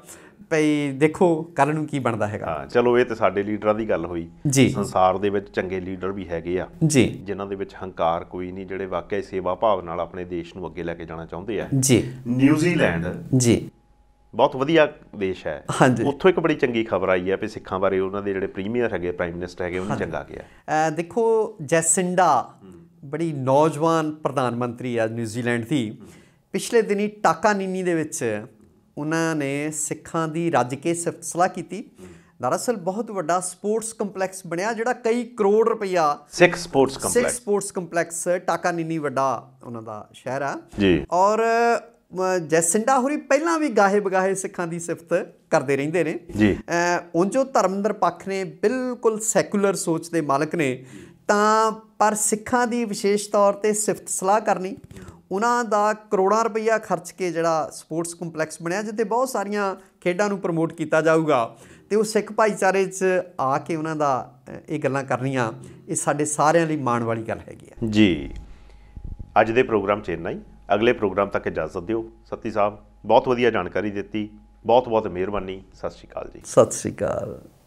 ਭਈ ਦੇਖੋ ਕੱਲ ਨੂੰ ਕੀ ਬਣਦਾ ਹੈਗਾ ਹਾਂ ਚਲੋ ਇਹ ਤੇ ਸਾਡੇ ਲੀਡਰਾਂ ਦੀ ਗੱਲ ਹੋਈ ਸੰਸਾਰ ਦੇ ਵਿੱਚ ਚੰਗੇ ਲੀਡਰ ਵੀ ਹੈਗੇ ਆ ਜੀ ਜਿਨ੍ਹਾਂ ਦੇ ਵਿੱਚ ਹੰਕਾਰ ਕੋਈ ਨਹੀਂ ਜਿਹੜੇ ਵਾਕਿਆ ਸੇਵਾ ਭਾਵ ਨਾਲ ਆਪਣੇ ਦੇਸ਼ ਨੂੰ ਅੱਗੇ ਲੈ ਕੇ ਜਾਣਾ ਚਾਹੁੰਦੇ ਆ ਜੀ ਨਿਊਜ਼ੀਲੈਂਡ ਜੀ ਬਹੁਤ ਵਧੀਆ ਦੇਸ਼ ਹੈ ਉੱਥੋਂ ਇੱਕ ਬੜੀ ਚੰਗੀ ਖਬਰ ਆਈ ਹੈ ਕਿ ਸਿੱਖਾਂ ਬਾਰੇ ਉਹਨਾਂ ਦੇ ਜਿਹੜੇ ਪ੍ਰੀਮੀਅਰ ਹੈਗੇ ਪ੍ਰਾਈਮ ਮਿਨਿਸਟਰ ਹੈਗੇ ਉਹਨੇ ਚੰਗਾ ਗਿਆ ਦੇਖੋ ਜੈਸਿੰਡਾ ਬੜੀ ਨੌਜਵਾਨ ਪ੍ਰਧਾਨ ਮੰਤਰੀ ਆ ਨਿਊਜ਼ੀਲੈਂਡ ਦੀ ਪਿਛਲੇ ਦਿਨੀ ਟਾਕਾ ਨੀਨੀ ਦੇ ਵਿੱਚ ਉਹਨਾਂ ਨੇ ਸਿੱਖਾਂ ਦੀ ਰੱਜ ਕੇ ਸਲਾਹ ਕੀਤੀ ਦਰਅਸਲ ਬਹੁਤ ਵੱਡਾ ਸਪੋਰਟਸ ਕੰਪਲੈਕਸ ਬਣਿਆ ਜਿਹੜਾ ਕਈ ਕਰੋੜ ਰੁਪਇਆ Sikh sports complex Sikh sports complex ਟਾਕਾ ਨੀਨੀ ਵੱਡਾ ਉਹਨਾਂ ਦਾ ਸ਼ਹਿਰ ਆ ਜੀ ਔਰ ਜੈਸਿੰਡਾ ਹੋਰੀ ਪਹਿਲਾਂ ਵੀ ਗਾਹੇ ਬਗਾਹੇ ਸਿੱਖਾਂ ਦੀ ਸਿਫਤ ਕਰਦੇ ਰਹਿੰਦੇ ਨੇ ਜੀ ਜੋ ਧਰਮਿੰਦਰ ਪੱਖ ਨੇ ਬਿਲਕੁਲ ਸੈਕੂਲਰ ਸੋਚ ਦੇ ਮਾਲਕ ਨੇ ਤਾਂ ਪਰ ਸਿੱਖਾਂ ਦੀ ਵਿਸ਼ੇਸ਼ ਤੌਰ ਤੇ ਸਿਫਤ ਸਲਾਹ ਕਰਨੀ ਉਹਨਾਂ ਦਾ ਕਰੋੜਾਂ ਰੁਪਈਆ ਖਰਚ ਕੇ ਜਿਹੜਾ ਸਪੋਰਟਸ ਕੰਪਲੈਕਸ ਬਣਿਆ ਜਿੱਥੇ ਬਹੁਤ ਸਾਰੀਆਂ ਖੇਡਾਂ ਨੂੰ ਪ੍ਰਮੋਟ ਕੀਤਾ ਜਾਊਗਾ ਤੇ ਉਹ ਸਿੱਖ ਭਾਈਚਾਰੇ 'ਚ ਆ ਕੇ ਉਹਨਾਂ ਦਾ ਇਹ ਗੱਲਾਂ ਕਰਨੀਆਂ ਇਹ ਸਾਡੇ ਸਾਰਿਆਂ ਲਈ ਮਾਣ ਵਾਲੀ ਗੱਲ ਹੈਗੀ ਆ ਜੀ ਅੱਜ ਦੇ ਪ੍ਰੋਗਰਾਮ 'ਚ ਇੰਨਾ ਹੀ ਅਗਲੇ ਪ੍ਰੋਗਰਾਮ ਤੱਕ ਇਜਾਜ਼ਤ ਦਿਓ ਸੱਤੀ ਸਾਹਿਬ ਬਹੁਤ ਵਧੀਆ ਜਾਣਕਾਰੀ ਦਿੱਤੀ ਬਹੁਤ ਬਹੁਤ ਮਿਹਰਬਾਨੀ ਸਤਿ ਸ਼੍ਰੀ ਅਕਾਲ ਜੀ ਸਤਿ ਸ਼੍ਰੀ ਅਕਾਲ